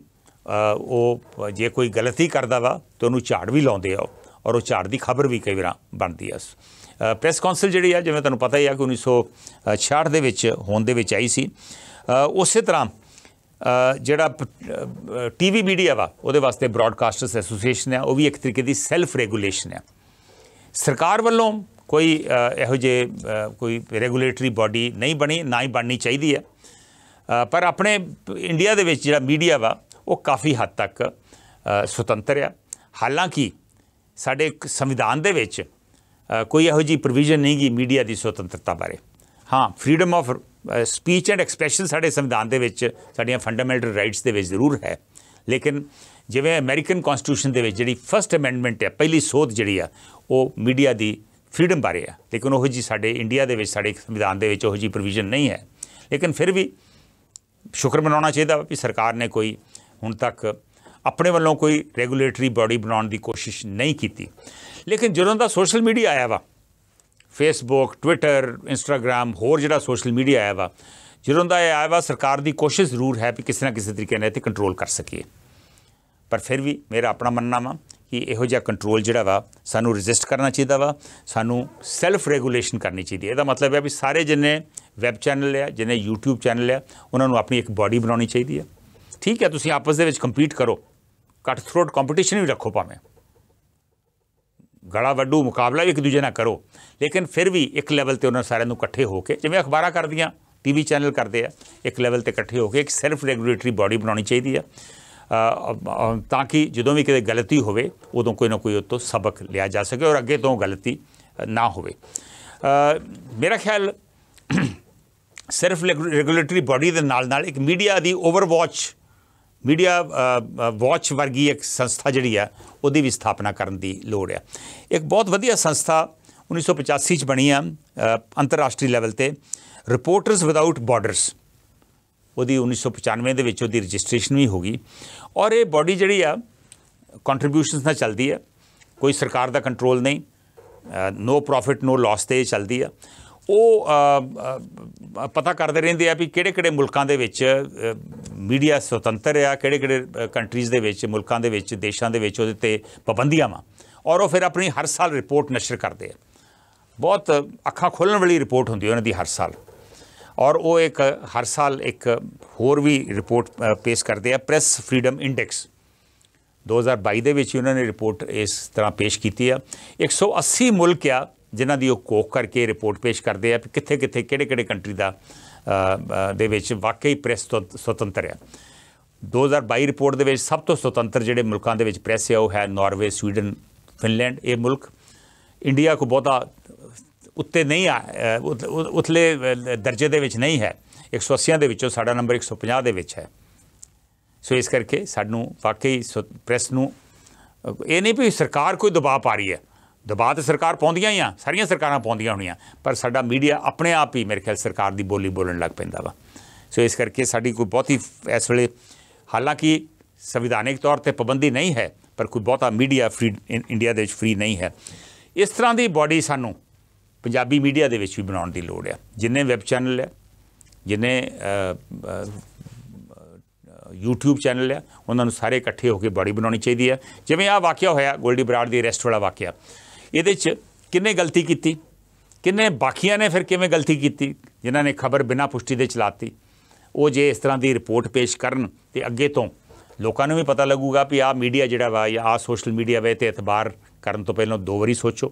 ਉਹ ਜੇ ਕੋਈ ਗਲਤੀ ਕਰਦਾ ਵਾ ਤਾਂ ਉਹਨੂੰ ਝਾੜ ਵੀ ਲਾਉਂਦੇ ਆ ਔਰ ਉਹ ਝਾੜ ਦੀ ਖਬਰ ਵੀ ਕਈ ਵਾਰ ਬਣਦੀ ਐ ਪ੍ਰੈਸ ਕਾਉਂਸਲ ਜਿਹੜੀ ਆ ਜਿਵੇਂ ਤੁਹਾਨੂੰ ਪਤਾ ਹੀ ਆ ਕਿ 1966 ਦੇ ਵਿੱਚ ਹੋਣ ਦੇ ਵਿੱਚ ਆਈ ਸੀ ਉਸੇ ਤਰ੍ਹਾਂ ਜਿਹੜਾ ਟੀਵੀ ਮੀਡੀਆ ਵਾ ਉਹਦੇ ਵਾਸਤੇ ਬ੍ਰਾਡਕਾਸਟਰਸ ਐਸੋਸੀਏਸ਼ਨ ਹੈ ਉਹ ਵੀ ਇੱਕ ਤਰੀਕੇ ਦੀ ਸੈਲਫ ਰੈਗੂਲੇਸ਼ਨ ਹੈ ਸਰਕਾਰ ਵੱਲੋਂ ਕੋਈ ਇਹੋ ਜੇ ਕੋਈ ਰੈਗੂਲੇਟਰੀ ਬਾਡੀ ਨਹੀਂ ਬਣੀ ਨਾ ਹੀ ਬਣਨੀ ਚਾਹੀਦੀ ਹੈ ਪਰ ਆਪਣੇ ਇੰਡੀਆ ਦੇ ਵਿੱਚ ਜਿਹੜਾ ਮੀਡੀਆ ਵਾ ਉਹ ਕਾਫੀ ਹੱਦ ਤੱਕ ਸੁਤੰਤਰ ਆ ਹਾਲਾਂਕਿ ਸਾਡੇ ਸੰਵਿਧਾਨ ਦੇ ਵਿੱਚ ਕੋਈ ਇਹੋ ਜੀ ਪ੍ਰੋਵੀਜ਼ਨ ਨਹੀਂ ਕੀ ਮੀਡੀਆ ਦੀ ਸੁਤੰਤਰਤਾ ਬਾਰੇ ਹਾਂ freedom of speech and expression ਸਾਡੇ ਸੰਵਿਧਾਨ ਦੇ ਵਿੱਚ ਸਾਡੀਆਂ ਫੰਡਾਮੈਂਟਲ ਰਾਈਟਸ ਦੇ ਵਿੱਚ ਜ਼ਰੂਰ ਹੈ ਲੇਕਿਨ ਜਿਵੇਂ ਅਮਰੀਕਨ ਕਨਸਟੀਟਿਊਸ਼ਨ ਦੇ ਵਿੱਚ ਜਿਹੜੀ ਫਰਸਟ ਅਮੈਂਡਮੈਂਟ ਹੈ ਪਹਿਲੀ ਸੋਧ ਜਿਹੜੀ ਆ ਉਹ ਮੀਡੀਆ ਦੀ ਫਰੀडम ਬਾਰੇ ਆ ਲੇਕਿਨ ਉਹ ਜੀ ਸਾਡੇ ਇੰਡੀਆ ਦੇ ਵਿੱਚ ਸਾਡੇ ਸੰਵਿਧਾਨ ਦੇ ਵਿੱਚ ਉਹ ਜੀ ਪ੍ਰੋਵੀਜ਼ਨ ਨਹੀਂ ਹੈ ਲੇਕਿਨ ਫਿਰ ਵੀ ਸ਼ੁਕਰ ਮਨਾਉਣਾ ਚਾਹੀਦਾ ਵੀ ਸਰਕਾਰ ਨੇ ਕੋਈ ਹੁਣ ਤੱਕ ਆਪਣੇ ਵੱਲੋਂ ਕੋਈ ਰੈਗੂਲੇਟਰੀ ਬਾਡੀ ਬਣਾਉਣ ਦੀ ਕੋਸ਼ਿਸ਼ ਨਹੀਂ ਕੀਤੀ ਲੇਕਿਨ ਜਦੋਂ ਦਾ ਸੋਸ਼ਲ ਮੀਡੀਆ ਆਇਆ ਵਾ ਫੇਸਬੁੱਕ ਟਵਿੱਟਰ ਇੰਸਟਾਗ੍ਰam ਹੋਰ ਜਿਹੜਾ ਸੋਸ਼ਲ ਮੀਡੀਆ ਆਇਆ ਵਾ ਜਦੋਂ ਦਾ ਇਹ ਆਇਆ ਵਾ ਸਰਕਾਰ ਦੀ ਕੋਸ਼ਿਸ਼ ਜ਼ਰੂਰ ਹੈ ਕਿ ਕਿਸੇ ਨਾ ਕਿਸੇ ਤਰੀਕੇ ਨਾਲ ਇਹ ਤੇ ਕੰਟਰੋਲ ਕਰ ਸਕੀਏ ਪਰ ਫਿਰ ਵੀ ਮੇਰਾ ਆਪਣਾ ਮੰਨਣਾ ਵਾ ਕਿ ਇਹੋ ਜਿਹਾ ਕੰਟਰੋਲ ਜਿਹੜਾ ਵਾ ਸਾਨੂੰ ਰੈਜ਼ਿਸਟ ਕਰਨਾ ਚਾਹੀਦਾ ਵਾ ਸਾਨੂੰ ਸੈਲਫ ਰੈਗੂਲੇਸ਼ਨ ਕਰਨੀ ਚਾਹੀਦੀ ਹੈ ਇਹਦਾ ਮਤਲਬ ਹੈ ਵੀ ਸਾਰੇ ਜਿੰਨੇ ਵੈਬ ਚੈਨਲ ਆ ਜਿੰਨੇ YouTube ਚੈਨਲ ਆ ਉਹਨਾਂ ਨੂੰ ਆਪਣੀ ਇੱਕ ਬਾਡੀ ਬਣਾਉਣੀ ਚਾਹੀਦੀ ਹੈ ਠੀਕ ਹੈ ਤੁਸੀਂ ਆਪਸ ਦੇ ਵਿੱਚ ਕੰਪੀਟ ਕਰੋ ਕੱਟ ਥਰੋਟ ਕੰਪੀਟੀਸ਼ਨ ਵੀ ਰੱਖੋ ਭਾਵੇਂ ਗੜਾ ਵੱਡੂ ਮੁਕਾਬਲਾ ਵੀ ਇੱਕ ਦੂਜੇ ਨਾਲ ਕਰੋ ਲੇਕਿਨ ਫਿਰ ਵੀ ਇੱਕ ਲੈਵਲ ਤੇ ਉਹਨਾਂ ਸਾਰਿਆਂ ਨੂੰ ਇਕੱਠੇ ਹੋ ਕੇ ਜਿਵੇਂ ਅਖਬਾਰਾਂ ਕਰਦੀਆਂ ਟੀਵੀ ਚੈਨਲ ਕਰਦੇ ਆ ਇੱਕ ਲੈਵਲ ਤੇ ਇਕੱਠੇ ਹੋ ਕੇ ਇੱਕ ਸੈਲਫ ਰੈਗੂਲੇਟਰੀ ਬਾਡੀ ਬਣਾਉਣੀ ਚਾਹੀਦੀ ਆ ਤਾਂ ਕਿ ਜਦੋਂ ਵੀ ਕਿਤੇ ਗਲਤੀ ਹੋਵੇ ਉਦੋਂ ਕੋਈ ਨਾ ਕੋਈ ਉਤੋਂ ਸਬਕ ਲਿਆ ਜਾ ਸਕੇ ਔਰ ਅੱਗੇ ਤੋਂ ਗਲਤੀ ਨਾ ਹੋਵੇ ਮੇਰਾ ਖਿਆਲ ਸਿਰਫ ਰੈਗੂਲੇਟਰੀ ਬਾਡੀ ਦੇ ਨਾਲ ਨਾਲ ਇੱਕ ਮੀਡੀਆ ਦੀ ਓਵਰਵਾਚ ਮੀਡੀਆ ਵਾਚ ਵਰਗੀ ਇੱਕ ਸੰਸਥਾ ਜਿਹੜੀ ਆ ਉਹਦੀ ਵੀ ਸਥਾਪਨਾ ਕਰਨ ਦੀ ਲੋੜ ਆ ਇੱਕ ਬਹੁਤ ਵਧੀਆ ਸੰਸਥਾ 1985 ਚ ਬਣੀ ਆ ਅੰਤਰਰਾਸ਼ਟਰੀ ਲੈਵਲ ਤੇ ਰਿਪੋਰਟਰਸ ਵਿਦਆਊਟ ਬਾਰਡਰਸ ਉਹਦੀ 1995 ਦੇ ਵਿੱਚ ਉਹਦੀ ਰਜਿਸਟ੍ਰੇਸ਼ਨ ਵੀ ਹੋ ਗਈ ਔਰ ਇਹ ਬਾਡੀ ਜਿਹੜੀ ਆ ਕੰਟਰੀਬਿਊਸ਼ਨਸ ਨਾਲ ਚੱਲਦੀ ਆ ਕੋਈ ਸਰਕਾਰ ਦਾ ਕੰਟਰੋਲ ਨਹੀਂ ਨੋ ਪ੍ਰੋਫਿਟ ਨੋ ਲਾਸ ਤੇ ਚੱਲਦੀ ਆ ਉਹ ਪਤਾ ਕਰਦੇ ਰਹਿੰਦੇ ਆ ਵੀ ਕਿਹੜੇ-ਕਿਹੜੇ ਮੁਲਕਾਂ ਦੇ ਵਿੱਚ ਮੀਡੀਆ ਸੁਤੰਤਰ ਆ ਕਿਹੜੇ-ਕਿਹੜੇ ਕੰਟਰੀਜ਼ ਦੇ ਵਿੱਚ ਮੁਲਕਾਂ ਦੇ ਵਿੱਚ ਦੇਸ਼ਾਂ ਦੇ ਵਿੱਚ ਉਹਦੇ ਤੇ ਪਾਬੰਦੀਆਂ ਵਾ ਔਰ ਉਹ ਫਿਰ ਆਪਣੀ ਹਰ ਸਾਲ ਰਿਪੋਰਟ ਨਸ਼ਰ ਕਰਦੇ ਆ ਬਹੁਤ ਅੱਖਾਂ ਖੋਲਣ ਵਾਲੀ ਰਿਪੋਰਟ ਹੁੰਦੀ ਉਹਨਾਂ ਦੀ ਹਰ ਸਾਲ ਔਰ ਉਹ ਇੱਕ ਹਰ ਸਾਲ ਇੱਕ ਹੋਰ ਵੀ ਰਿਪੋਰਟ ਪੇਸ਼ ਕਰਦੇ ਆ ਪ੍ਰੈਸ ਫਰੀडम ਇੰਡੈਕਸ 2022 ਦੇ ਵਿੱਚ ਉਹਨਾਂ ਨੇ ਰਿਪੋਰਟ ਇਸ ਤਰ੍ਹਾਂ ਪੇਸ਼ ਕੀਤੀ ਆ 180 ਮੁਲਕ ਆ ਜਿਨ੍ਹਾਂ ਦੀ ਉਹ ਕੋਕ ਕਰਕੇ ਰਿਪੋਰਟ ਪੇਸ਼ ਕਰਦੇ ਆ ਕਿ ਕਿੱਥੇ ਕਿੱਥੇ ਕਿਹੜੇ ਕਿਹੜੇ ਕੰਟਰੀ ਦਾ ਦੇ ਵਿੱਚ ਵਾਕਈ ਪ੍ਰੈਸ ਸੁਤੰਤਰ ਆ 2022 ਰਿਪੋਰਟ ਦੇ ਵਿੱਚ ਸਭ ਤੋਂ ਸੁਤੰਤਰ ਜਿਹੜੇ ਮੁਲਕਾਂ ਦੇ ਵਿੱਚ ਪ੍ਰੈਸ ਹੈ ਉਹ ਹੈ ਨਾਰਵੇ ਸਵੀਡਨ ਫਿਨਲੈਂਡ ਇਹ ਮੁਲਕ ਇੰਡੀਆ ਕੋ ਬਹੁਤਾ ਉੱਤੇ ਨਹੀਂ ਆ ਉਤਲੇ ਦਰਜੇ ਦੇ ਵਿੱਚ ਨਹੀਂ ਹੈ 180 ਦੇ ਵਿੱਚੋਂ ਸਾਡਾ ਨੰਬਰ 150 ਦੇ ਵਿੱਚ ਹੈ ਸੋ ਇਸ ਕਰਕੇ ਸਾਨੂੰ ਵਾਕਈ ਪ੍ਰੈਸ ਨੂੰ ਇਹ ਨਹੀਂ ਵੀ ਸਰਕਾਰ ਕੋਈ ਦਬਾਅ ਪਾ ਰਹੀ ਹੈ ਦਬਾਅ ਤੇ ਸਰਕਾਰ ਪਾਉਂਦੀਆਂ ਹੀ ਆ ਸਾਰੀਆਂ ਸਰਕਾਰਾਂ ਪਾਉਂਦੀਆਂ ਹੋਣੀਆਂ ਪਰ ਸਾਡਾ ਮੀਡੀਆ ਆਪਣੇ ਆਪ ਹੀ ਮੇਰੇ ਖਿਆਲ ਸਰਕਾਰ ਦੀ ਬੋਲੀ ਬੋਲਣ ਲੱਗ ਪੈਂਦਾ ਵਾ ਸੋ ਇਸ ਕਰਕੇ ਸਾਡੀ ਕੋਈ ਬਹੁਤੀ ਇਸ ਵੇਲੇ ਹਾਲਾਂਕਿ ਸੰਵਿਧਾਨਿਕ ਤੌਰ ਤੇ ਪਾਬੰਦੀ ਨਹੀਂ ਹੈ ਪਰ ਕੋਈ ਬਹੁਤਾ ਮੀਡੀਆ ਫ੍ਰੀ ਇੰਡੀਆ ਦੇ ਵਿੱਚ ਫ੍ਰੀ ਨਹੀਂ ਹੈ ਇਸ ਤਰ੍ਹਾਂ ਦੀ ਬਾਡੀ ਸਾਨੂੰ ਪੰਜਾਬੀ ਮੀਡੀਆ ਦੇ ਵਿੱਚ ਵੀ ਬਣਾਉਣ ਦੀ ਲੋੜ ਆ ਜਿੰਨੇ ਵੈਬ ਚੈਨਲ ਆ ਜਿੰਨੇ YouTube ਚੈਨਲ ਆ ਉਹਨਾਂ ਨੂੰ ਸਾਰੇ ਇਕੱਠੇ ਹੋ ਕੇ ਬਾਡੀ ਬਣਾਉਣੀ ਚਾਹੀਦੀ ਆ ਜਿਵੇਂ ਆ ਵਾਕਿਆ ਹੋਇਆ ਗੋਲਡੀ ਬਰਾੜ ਦੀ ਅਰੈਸਟ ਵਾਲਾ ਵਾਕਿਆ ਇਹਦੇ 'ਚ ਕਿੰਨੇ ਗਲਤੀ ਕੀਤੀ ਕਿੰਨੇ ਬਾਕੀਆਂ ਨੇ ਫਿਰ ਕਿਵੇਂ ਗਲਤੀ ਕੀਤੀ ਜਿਨ੍ਹਾਂ ਨੇ ਖਬਰ ਬਿਨਾ ਪੁਸ਼ਟੀ ਦੇ ਚਲਾਤੀ ਉਹ ਜੇ ਇਸ ਤਰ੍ਹਾਂ ਦੀ ਰਿਪੋਰਟ ਪੇਸ਼ ਕਰਨ ਤੇ ਅੱਗੇ ਤੋਂ ਲੋਕਾਂ ਨੂੰ ਵੀ ਪਤਾ ਲੱਗੂਗਾ ਵੀ ਆਹ ਮੀਡੀਆ ਜਿਹੜਾ ਵਾ ਜਾਂ ਆਹ ਸੋਸ਼ਲ ਮੀਡੀਆ ਵੇ ਤੇ ਇਤਬਾਰ ਕਰਨ ਤੋਂ ਪਹਿਲਾਂ ਦੋ ਵਾਰੀ ਸੋਚੋ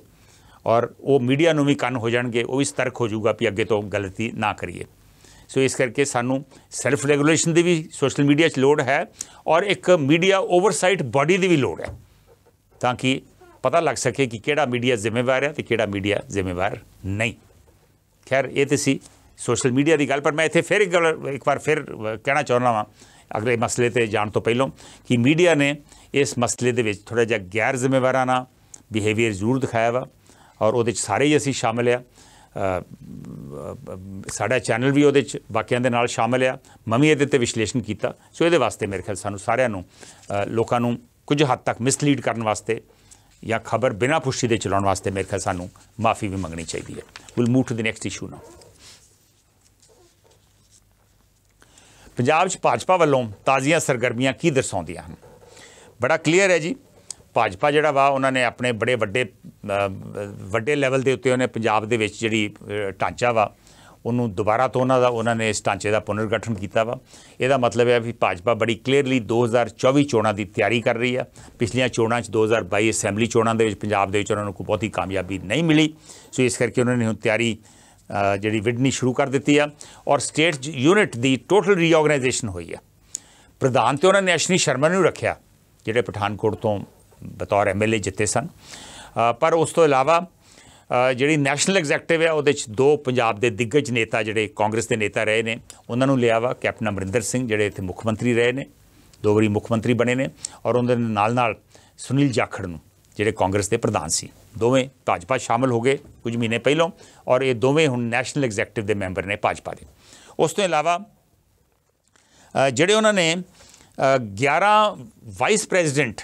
ਔਰ ਉਹ ਮੀਡੀਆ ਨੂੰ ਵੀ ਕੰਨ ਹੋ ਜਾਣਗੇ ਉਹ ਵੀ ਸਤਰਕ ਹੋ ਜਾਊਗਾ ਵੀ ਅੱਗੇ ਤੋਂ ਗਲਤੀ ਨਾ ਕਰੀਏ ਸੋ ਇਸ ਕਰਕੇ ਸਾਨੂੰ ਸੈਲਫ ਰੈਗੂਲੇਸ਼ਨ ਦੀ ਵੀ ਸੋਸ਼ਲ ਮੀਡੀਆ 'ਚ ਲੋੜ ਹੈ ਔਰ ਇੱਕ ਮੀਡੀਆ ਓਵਰਸਾਈਟ ਬਾਡੀ ਦੀ ਵੀ ਲੋੜ ਹੈ ਤਾਂ ਕਿ ਪਤਾ ਲੱਗ ਸਕੇ ਕਿ ਕਿਹੜਾ ਮੀਡੀਆ ਜ਼ਿੰਮੇਵਾਰ ਹੈ ਤੇ ਕਿਹੜਾ ਮੀਡੀਆ ਜ਼ਿੰਮੇਵਾਰ ਨਹੀਂ ਖੈਰ ਇਹ ਤੇ ਸੀ ਸੋਸ਼ਲ ਮੀਡੀਆ ਦੀ ਗੱਲ ਪਰ ਮੈਂ ਇੱਥੇ ਫਿਰ ਇੱਕ ਗੱਲ ਇੱਕ ਵਾਰ ਫਿਰ ਕਹਿਣਾ ਚਾਹੁੰਦਾ ਹਾਂ ਅਗਲੇ ਮਸਲੇ ਤੇ ਜਾਣ ਤੋਂ ਪਹਿਲਾਂ ਕਿ ਮੀਡੀਆ ਨੇ ਇਸ ਮਸਲੇ ਦੇ ਵਿੱਚ ਥੋੜਾ ਜਿਹਾ ਗੈਰ ਜ਼ਿੰਮੇਵਾਰਾਨਾ ਬਿਹੇਵੀਅਰ ਜ਼ਰੂਰ ਦਿਖਾਇਆ ਵਾ ਔਰ ਉਹਦੇ ਚ ਸਾਰੇ ਹੀ ਅਸੀਂ ਸ਼ਾਮਿਲ ਆ ਸਾਡਾ ਚੈਨਲ ਵੀ ਉਹਦੇ ਚ ਵਾਕਿਆਂ ਦੇ ਨਾਲ ਸ਼ਾਮਿਲ ਆ ਮਮੀ ਇਹਦੇ ਤੇ ਵਿਸ਼ਲੇਸ਼ਣ ਕੀਤਾ ਸੋ ਇਹਦੇ ਵਾਸਤੇ ਮੇਰੇ ਖਿਆਲ ਸਾਨੂੰ ਸਾਰਿਆਂ ਨੂੰ ਲੋਕਾਂ ਨੂੰ ਕੁਝ ਹੱਦ ਤੱਕ ਮਿਸਲੀਡ ਕਰਨ ਵਾਸਤੇ ਜਾਂ ਖਬਰ ਬਿਨਾਂ ਪੁਸ਼ਟੀ ਦੇ ਚਲਾਉਣ ਵਾਸਤੇ ਮੇਰੇ ਖਿਆਲ ਸਾਨੂੰ ਮਾਫੀ ਵੀ ਮੰਗਣੀ ਚਾਹੀਦੀ ਹੈ will move to the next issue now Punjab 'ਚ ਭਾਜਪਾ ਵੱਲੋਂ ਤਾਜ਼ੀਆਂ ਸਰਗਰਮੀਆਂ ਕੀ ਦਰਸਾਉਂਦੀਆਂ ਹਨ ਬੜਾ ਕਲੀਅਰ ਹੈ ਜੀ ਭਾਜਪਾ ਜਿਹੜਾ ਵਾ ਉਹਨਾਂ ਨੇ ਆਪਣੇ ਬੜੇ ਵੱਡੇ ਵੱਡੇ ਲੈਵਲ ਦੇ ਉੱਤੇ ਉਹਨੇ ਪੰਜਾਬ ਦੇ ਵਿੱਚ ਜਿਹੜੀ ਢਾਂਚਾ ਵਾ ਉਹਨੂੰ ਦੁਬਾਰਾ ਤੋਂ ਉਹਨਾਂ ਦਾ ਉਹਨਾਂ ਨੇ ਇਸ ਢਾਂਚੇ ਦਾ ਪੁਨਰਗਠਨ ਕੀਤਾ ਵਾ ਇਹਦਾ ਮਤਲਬ ਹੈ ਵੀ ਭਾਜਪਾ ਬੜੀ ਕਲੀਅਰਲੀ 2024 ਚੋਣਾਂ ਦੀ ਤਿਆਰੀ ਕਰ ਰਹੀ ਆ ਪਿਛਲੀਆਂ ਚੋਣਾਂ 'ਚ 2022 ਅਸੈਂਬਲੀ ਚੋਣਾਂ ਦੇ ਵਿੱਚ ਪੰਜਾਬ ਦੇ ਵਿੱਚ ਉਹਨਾਂ ਨੂੰ ਕੋਈ ਬਹੁਤੀ ਕਾਮਯਾਬੀ ਨਹੀਂ ਮਿਲੀ ਸੋ ਇਸ ਕਰਕੇ ਉਹਨਾਂ ਨੇ ਹੁਣ ਤਿਆਰੀ ਜਿਹੜੀ ਵਿਡਨੀ ਸ਼ੁਰੂ ਕਰ ਦਿੱਤੀ ਆ ਔਰ ਸਟੇਟ ਯੂਨਿਟ ਦੀ ਟੋਟਲ ਰੀਆਰਗੇਨਾਈਜੇਸ਼ਨ ਹੋਈ ਆ ਪ੍ਰਧਾਨ ਤੇ ਉਹਨਾਂ ਨੇ ਅਸ਼ਨੀ ਸ਼ਰਮਾ ਨੂੰ ਰੱਖਿਆ ਜਿਹੜੇ ਪਠਾਨਕੋਟ ਤੋਂ ਬਤੌਰ ਐਮਐਲਏ ਜਿੱਤੇ ਸਨ ਪਰ ਉਸ ਤੋਂ ਇਲਾਵਾ ਜਿਹੜੀ ਨੈਸ਼ਨਲ ਐਗਜ਼ੈਕਟਿਵ ਹੈ ਉਹਦੇ ਚ ਦੋ ਪੰਜਾਬ ਦੇ ਦਿੱਗਜ ਨੇਤਾ ਜਿਹੜੇ ਕਾਂਗਰਸ ਦੇ ਨੇਤਾ ਰਹੇ ਨੇ ਉਹਨਾਂ ਨੂੰ ਲਿਆ ਵਾ ਕੈਪਟਨ ਅਮਰਿੰਦਰ ਸਿੰਘ ਜਿਹੜੇ ਇੱਥੇ ਮੁੱਖ ਮੰਤਰੀ ਰਹੇ ਨੇ ਦੋ ਵਾਰੀ ਮੁੱਖ ਮੰਤਰੀ ਬਣੇ ਨੇ ਔਰ ਉਹਨਾਂ ਦੇ ਨਾਲ ਨਾਲ ਸੁਨੀਲ ਜਾਖੜ ਨੂੰ ਜਿਹੜੇ ਕਾਂਗਰਸ ਦੇ ਪ੍ਰਧਾਨ ਸੀ ਦੋਵੇਂ ਭਾਜਪਾ ਸ਼ਾਮਲ ਹੋ ਗਏ ਕੁਝ ਮਹੀਨੇ ਪਹਿਲਾਂ ਔਰ ਇਹ ਦੋਵੇਂ ਹੁਣ ਨੈਸ਼ਨਲ ਐਗਜ਼ੈਕਟਿਵ ਦੇ ਮੈਂਬਰ ਨੇ ਭਾਜਪਾ ਦੇ ਉਸ ਤੋਂ ਇਲਾਵਾ ਜਿਹੜੇ ਉਹਨਾਂ ਨੇ 11 ਵਾਈਸ ਪ੍ਰੈਜ਼ੀਡੈਂਟ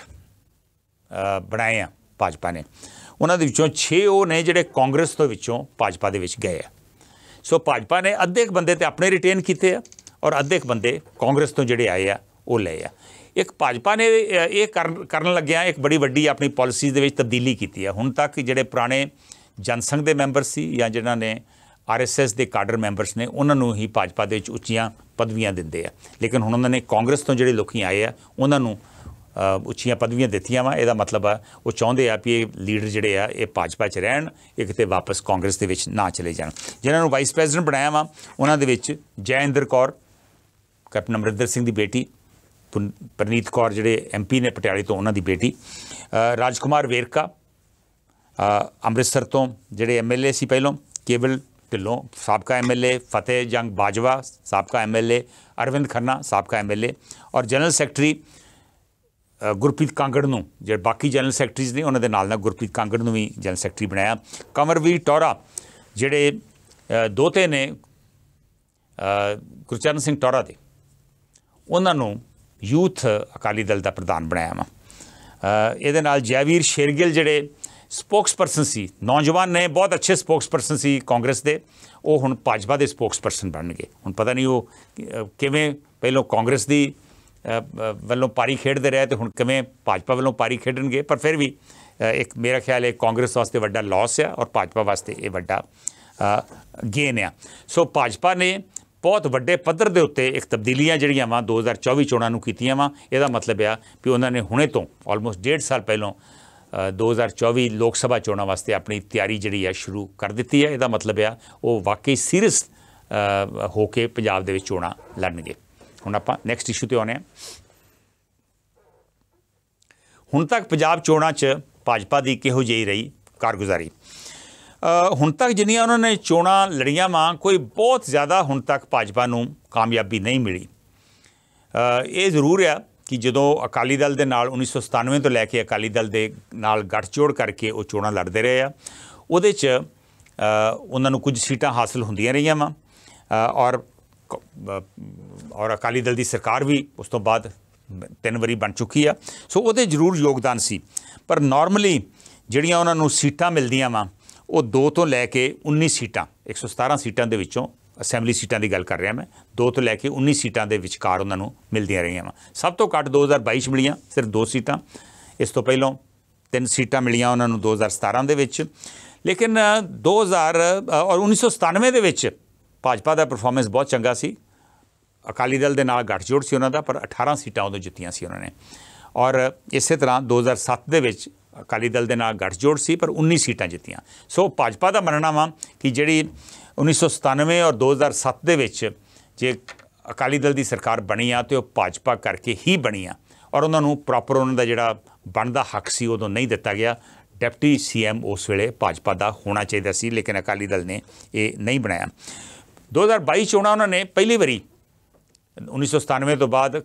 ਬਣਾਏ ਆ ਭਾਜਪਾ ਨੇ ਉਹਨਾਂ ਦੇ ਵਿੱਚੋਂ 6 ਉਹ ਨੇ ਜਿਹੜੇ ਕਾਂਗਰਸ ਤੋਂ ਵਿੱਚੋਂ ਭਾਜਪਾ ਦੇ ਵਿੱਚ ਗਏ ਆ ਸੋ ਭਾਜਪਾ ਨੇ ਅੱਧੇ ਇੱਕ ਬੰਦੇ ਤੇ ਆਪਣੇ ਰਿਟੇਨ ਕੀਤੇ ਆ ਔਰ ਅੱਧੇ ਇੱਕ ਬੰਦੇ ਕਾਂਗਰਸ ਤੋਂ ਜਿਹੜੇ ਆਏ ਆ ਉਹ ਲਏ ਆ ਇੱਕ ਭਾਜਪਾ ਨੇ ਇਹ ਕਰਨ ਲੱਗਿਆ ਇੱਕ ਬੜੀ ਵੱਡੀ ਆਪਣੀ ਪਾਲਿਸੀਜ਼ ਦੇ ਵਿੱਚ ਤਬਦੀਲੀ ਕੀਤੀ ਆ ਹੁਣ ਤੱਕ ਜਿਹੜੇ ਪੁਰਾਣੇ ਜਨਸੰਘ ਦੇ ਮੈਂਬਰ ਸੀ ਜਾਂ ਜਿਨ੍ਹਾਂ ਨੇ ਆਰਐਸਐਸ ਦੇ ਕਾਡਰ ਮੈਂਬਰਸ ਨੇ ਉਹਨਾਂ ਨੂੰ ਹੀ ਭਾਜਪਾ ਦੇ ਵਿੱਚ ਉੱਚੀਆਂ ਪਦਵੀਆਂ ਦਿੰਦੇ ਆ ਲੇਕਿਨ ਹੁਣ ਉਹਨਾਂ ਨੇ ਕਾਂਗਰਸ ਤੋਂ ਜਿਹੜੇ ਲੋਕੀ ਆਏ ਆ ਉਹਨਾਂ ਨੂੰ ਉੱਚੀਆਂ ਪਦਵੀਆਂ ਦਿੱਤੀਆਂ ਵਾ ਇਹਦਾ ਮਤਲਬ ਆ ਉਹ ਚਾਹੁੰਦੇ ਆ ਕਿ ਇਹ ਲੀਡਰ ਜਿਹੜੇ ਆ ਇਹ ਭਾਜਪਾ 'ਚ ਰਹਿਣ ਇਹ ਕਿਤੇ ਵਾਪਸ ਕਾਂਗਰਸ ਦੇ ਵਿੱਚ ਨਾ ਚਲੇ ਜਾਣ ਜਿਨ੍ਹਾਂ ਨੂੰ ਵਾਈਸ ਪ੍ਰੈਜ਼ੀਡੈਂਟ ਬਣਾਇਆ ਵਾ ਉਹਨਾਂ ਦੇ ਵਿੱਚ ਜੈਇੰਦਰ ਕੌਰ ਕੈਪਟਨ ਅਮਰਿੰਦਰ ਸਿੰਘ ਦੀ ਬੇਟੀ ਪ੍ਰਨੀਤ ਕੌਰ ਜਿਹੜੇ ਐਮਪੀ ਨੇ ਪਟਿਆਲੇ ਤੋਂ ਉਹਨਾਂ ਦੀ ਬੇਟੀ ਰਾਜਕੁਮਾਰ ਵੇਰਕਾ ਅੰਮ੍ਰਿਤਸਰ ਤੋਂ ਜਿਹੜੇ ਐਮਐਲਏ ਸੀ ਪਹਿਲਾਂ ਕੇਵਲ ਢਿੱਲੋਂ ਸਾਬਕਾ ਐਮਐਲਏ ਫਤਿਹ ਜੰਗ ਬਾਜਵਾ ਸਾਬਕਾ ਐਮਐਲਏ ਅਰਵਿੰਦ ਖੰਨਾ ਸਾਬਕਾ ਐਮਐਲਏ ਔਰ ਜਨਰਲ ਸੈਕਟਰੀ ਗੁਰਪ੍ਰੀਤ ਕਾਂਗੜ ਨੂੰ ਜਿਹੜੇ ਬਾਕੀ ਜਨਰਲ ਸੈਕਟਰੀਜ਼ ਨੇ ਉਹਨਾਂ ਦੇ ਨਾਲ ਨਾਲ ਗੁਰਪ੍ਰੀਤ ਕਾਂਗੜ ਨੂੰ ਵੀ ਜਨਰਲ ਸੈਕਟਰੀ ਬਣਾਇਆ ਕਮਰਵੀਰ ਟੋਰਾ ਜਿਹੜੇ ਦੋਤੇ ਨੇ ਗੁਰਚਰਨ ਸਿੰਘ ਟੋਰਾ ਦੇ ਉਹਨਾਂ ਨੂੰ ਯੂਥ ਅਕਾਲੀ ਦਲ ਦਾ ਪ੍ਰਧਾਨ ਬਣਾਇਆ ਵਾ ਇਹਦੇ ਨਾਲ ਜੈਵੀਰ ਸ਼ੇਰਗਿਲ ਜਿਹੜੇ ਸਪੋਕਸਪਰਸਨ ਸੀ ਨੌਜਵਾਨ ਨੇ ਬਹੁਤ ਅੱਛੇ ਸਪੋਕਸਪਰਸਨ ਸੀ ਕਾਂਗਰਸ ਦੇ ਉਹ ਹੁਣ ਭਾਜਪਾ ਦੇ ਸਪੋਕਸਪਰਸਨ ਬਣਨਗੇ ਹੁਣ ਪਤਾ ਨਹੀਂ ਉਹ ਕਿਵੇਂ ਪਹਿਲਾਂ ਕਾਂਗਰਸ ਦੀ ਵੱਲੋਂ ਪਾਰੀ ਖੇਡਦੇ ਰਹੇ ਤੇ ਹੁਣ ਕਿਵੇਂ ਭਾਜਪਾ ਵੱਲੋਂ ਪਾਰੀ ਖੇਡਣਗੇ ਪਰ ਫਿਰ ਵੀ ਇੱਕ ਮੇਰਾ ਖਿਆਲ ਹੈ ਕਾਂਗਰਸ ਵਾਸਤੇ ਵੱਡਾ ਲਾਸ ਹੈ ਔਰ ਭਾਜਪਾ ਵਾਸਤੇ ਇਹ ਵੱਡਾ ਗੇਨ ਆ ਸੋ ਭਾਜਪਾ ਨੇ ਬਹੁਤ ਵੱਡੇ ਪੱਧਰ ਦੇ ਉੱਤੇ ਇੱਕ ਤਬਦੀਲੀਆਂ ਜਿਹੜੀਆਂ ਵਾ 2024 ਚੋਣਾਂ ਨੂੰ ਕੀਤੀਆਂ ਵਾ ਇਹਦਾ ਮਤਲਬ ਆ ਕਿ ਉਹਨਾਂ ਨੇ ਹੁਣੇ ਤੋਂ ਆਲਮੋਸਟ ਡੇਢ ਸਾਲ ਪਹਿਲਾਂ 2024 ਲੋਕ ਸਭਾ ਚੋਣਾਂ ਵਾਸਤੇ ਆਪਣੀ ਤਿਆਰੀ ਜਿਹੜੀ ਆ ਸ਼ੁਰੂ ਕਰ ਦਿੱਤੀ ਹੈ ਇਹਦਾ ਮਤਲਬ ਆ ਉਹ ਵਾਕਈ ਸੀਰੀਅਸ ਹੋ ਕੇ ਪੰਜਾਬ ਦੇ ਵਿੱਚ ਚੋਣਾਂ ਲੜਨਗੇ ਹੁਣ ਆਪਾਂ ਨੈਕਸਟ ਇਸ਼ੂ ਤੇ ਆਉਨੇ ਆ ਹੁਣ ਤੱਕ ਪੰਜਾਬ ਚੋਣਾਂ 'ਚ ਭਾਜਪਾ ਦੀ ਕਿਹੋ ਜਿਹੀ ਰਹੀ ਕਾਰਗੁਜ਼ਾਰੀ ਹੁਣ ਤੱਕ ਜਿੰਨੀਆਂ ਉਹਨਾਂ ਨੇ ਚੋਣਾਂ ਲੜੀਆਂ ਮਾਂ ਕੋਈ ਬਹੁਤ ਜ਼ਿਆਦਾ ਹੁਣ ਤੱਕ ਭਾਜਪਾ ਨੂੰ ਕਾਮਯਾਬੀ ਨਹੀਂ ਮਿਲੀ ਇਹ ਜ਼ਰੂਰ ਆ ਕਿ ਜਦੋਂ ਅਕਾਲੀ ਦਲ ਦੇ ਨਾਲ 1997 ਤੋਂ ਲੈ ਕੇ ਅਕਾਲੀ ਦਲ ਦੇ ਨਾਲ ਗੱਠਜੋੜ ਕਰਕੇ ਉਹ ਚੋਣਾਂ ਲੜਦੇ ਰਹੇ ਆ ਉਹਦੇ 'ਚ ਉਹਨਾਂ ਨੂੰ ਕੁਝ ਸੀਟਾਂ ਹਾਸਲ ਹੁੰਦੀਆਂ ਰਹੀਆਂ ਵਾ ਔਰ ਔਰ ਅਕਾਲੀ ਦਲ ਦੀ ਸਰਕਾਰ ਵੀ ਉਸ ਤੋਂ ਬਾਅਦ ਤਿੰਨ ਵਾਰੀ ਬਣ ਚੁੱਕੀ ਆ ਸੋ ਉਹਦੇ ਜ਼ਰੂਰ ਯੋਗਦਾਨ ਸੀ ਪਰ ਨਾਰਮਲੀ ਜਿਹੜੀਆਂ ਉਹਨਾਂ ਨੂੰ ਸੀਟਾਂ ਮਿਲਦੀਆਂ ਵਾ ਉਹ 2 ਤੋਂ ਲੈ ਕੇ 19 ਸੀਟਾਂ 117 ਸੀਟਾਂ ਦੇ ਵਿੱਚੋਂ ਅਸੈਂਬਲੀ ਸੀਟਾਂ ਦੀ ਗੱਲ ਕਰ ਰਿਹਾ ਮੈਂ 2 ਤੋਂ ਲੈ ਕੇ 19 ਸੀਟਾਂ ਦੇ ਵਿਚਕਾਰ ਉਹਨਾਂ ਨੂੰ ਮਿਲਦੀਆਂ ਰਹੀਆਂ ਵਾ ਸਭ ਤੋਂ ਘੱਟ 2022 ਮਿਲੀਆਂ ਸਿਰਫ 2 ਸੀਟਾਂ ਇਸ ਤੋਂ ਪਹਿਲਾਂ ਤਿੰਨ ਸੀਟਾਂ ਮਿਲੀਆਂ ਉਹਨਾਂ ਨੂੰ 2017 ਦੇ ਵਿੱਚ ਲੇਕਿਨ 2000 ਔਰ 1997 ਦੇ ਵਿੱਚ ਭਾਜਪਾ ਦਾ ਪਰਫਾਰਮੈਂਸ ਬਹੁਤ ਚੰਗਾ ਸੀ ਅਕਾਲੀ ਦਲ ਦੇ ਨਾਲ ਗੱਠਜੋੜ ਸੀ ਉਹਨਾਂ ਦਾ ਪਰ 18 ਸੀਟਾਂ ਉਦੋਂ ਜਿੱਤੀਆਂ ਸੀ ਉਹਨਾਂ ਨੇ ਔਰ ਇਸੇ ਤਰ੍ਹਾਂ 2007 ਦੇ ਵਿੱਚ ਅਕਾਲੀ ਦਲ ਦੇ ਨਾਲ ਗੱਠਜੋੜ ਸੀ ਪਰ 19 ਸੀਟਾਂ ਜਿੱਤੀਆਂ ਸੋ ਭਾਜਪਾ ਦਾ ਮੰਨਣਾ ਵਾ ਕਿ ਜਿਹੜੀ 1997 ਔਰ 2007 ਦੇ ਵਿੱਚ ਜੇ ਅਕਾਲੀ ਦਲ ਦੀ ਸਰਕਾਰ ਬਣੀ ਆ ਤੇ ਉਹ ਭਾਜਪਾ ਕਰਕੇ ਹੀ ਬਣੀ ਆ ਔਰ ਉਹਨਾਂ ਨੂੰ ਪ੍ਰੋਪਰ ਉਹਨਾਂ ਦਾ ਜਿਹੜਾ ਬਣਦਾ ਹੱਕ ਸੀ ਉਦੋਂ ਨਹੀਂ ਦਿੱਤਾ ਗਿਆ ਡਿਪਟੀ ਸੀਐਮ ਉਸ ਵੇਲੇ ਭਾਜਪਾ ਦਾ ਹੋਣਾ ਚਾਹੀਦਾ ਸੀ ਲੇਕਿਨ ਅਕਾਲੀ ਦਲ ਨੇ ਇਹ ਨਹੀਂ ਬਣਾਇਆ 2022 ਚੋਣਾਂ ਉਹਨਾਂ ਨੇ ਪਹਿਲੀ ਵਾਰੀ 1997 ਤੋਂ ਬਾਅਦ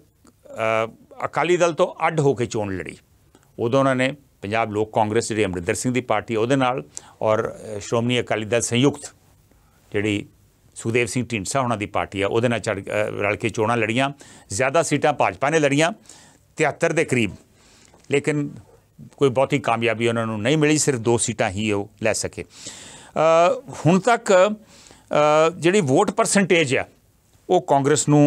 ਅਕਾਲੀ ਦਲ ਤੋਂ ਅੱਡ ਹੋ ਕੇ ਚੋਣ ਲੜੀ ਉਦੋਂ ਉਹਨਾਂ ਨੇ ਪੰਜਾਬ ਲੋਕ ਕਾਂਗਰਸ ਜਿਹੜੀ ਅਮਰਿੰਦਰ ਸਿੰਘ ਦੀ ਪਾਰਟੀ ਉਹਦੇ ਨਾਲ ਔਰ ਸ਼੍ਰੋਮਣੀ ਅਕਾਲੀ ਦਲ ਸੰਯੁਕਤ ਜਿਹੜੀ ਸੁਦੇਵ ਸਿੰਘ ਢੀਂਡਸਾ ਉਹਨਾਂ ਦੀ ਪਾਰਟੀ ਆ ਉਹਦੇ ਨਾਲ ਚੜ ਰਲ ਕੇ ਚੋਣਾਂ ਲੜੀਆਂ ਜ਼ਿਆਦਾ ਸੀਟਾਂ ਭਾਜਪਾ ਨੇ ਲੜੀਆਂ 73 ਦੇ ਕਰੀਬ ਲੇਕਿਨ ਕੋਈ ਬਹੁਤੀ ਕਾਮਯਾਬੀ ਉਹਨਾਂ ਨੂੰ ਨਹੀਂ ਮਿਲੀ ਸਿਰਫ ਦੋ ਸੀਟਾਂ ਹੀ ਉਹ ਲੈ ਸਕੇ ਹੁਣ ਤੱਕ ਜਿਹੜੀ ਵੋਟ ਪਰਸੈਂਟੇਜ ਆ ਉਹ ਕਾਂਗਰਸ ਨੂੰ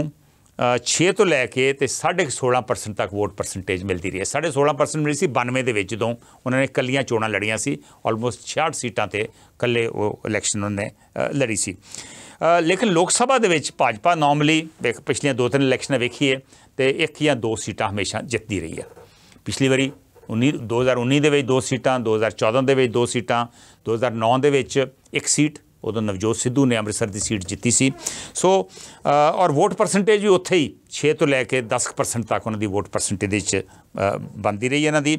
6 ਤੋਂ ਲੈ ਕੇ ਤੇ 16.5% ਤੱਕ ਵੋਟ ਪਰਸੈਂਟੇਜ ਮਿਲਦੀ ਰਹੀ ਹੈ 16.5% ਮਿਲੀ ਸੀ 92 ਦੇ ਵਿੱਚ ਜਦੋਂ ਉਹਨਾਂ ਨੇ ਕੱਲੀਆਂ ਚੋਣਾਂ ਲੜੀਆਂ ਸੀ ਆਲਮੋਸਟ 66 ਸੀਟਾਂ ਤੇ ਕੱਲੇ ਉਹ ਇਲੈਕਸ਼ਨ ਉਹਨੇ ਲੜੀ ਸੀ ਲੇਕਿਨ ਲੋਕ ਸਭਾ ਦੇ ਵਿੱਚ ਭਾਜਪਾ ਨਾਰਮਲੀ ਵੇਖ ਪਿਛਲੀਆਂ ਦੋ ਤਿੰਨ ਇਲੈਕਸ਼ਨਾਂ ਵੇਖੀਏ ਤੇ ਇੱਕ ਜਾਂ ਦੋ ਸੀਟਾਂ ਹਮੇਸ਼ਾ ਜਿੱਤਦੀ ਰਹੀ ਹੈ ਪਿਛਲੀ ਵਾਰੀ 19 2019 ਦੇ ਵਿੱਚ ਦੋ ਸੀਟਾਂ 2014 ਦੇ ਵਿੱਚ ਦੋ ਸੀਟਾਂ 2009 ਦੇ ਵਿੱਚ ਇੱਕ ਸੀਟ ਉਦੋਂ ਨਵਜੋਤ ਸਿੱਧੂ ਨੇ ਅੰਮ੍ਰਿਤਸਰ ਦੀ ਸੀਟ ਜਿੱਤੀ ਸੀ ਸੋ ਔਰ ਵੋਟ ਪਰਸੈਂਟੇਜ ਵੀ ਉੱਥੇ ਹੀ 6 ਤੋਂ ਲੈ ਕੇ 10% ਤੱਕ ਉਹਨਾਂ ਦੀ ਵੋਟ ਪਰਸੈਂਟੇਜ ਵਿੱਚ ਬੰਦੀ ਰਹੀ ਇਹਨਾਂ ਦੀ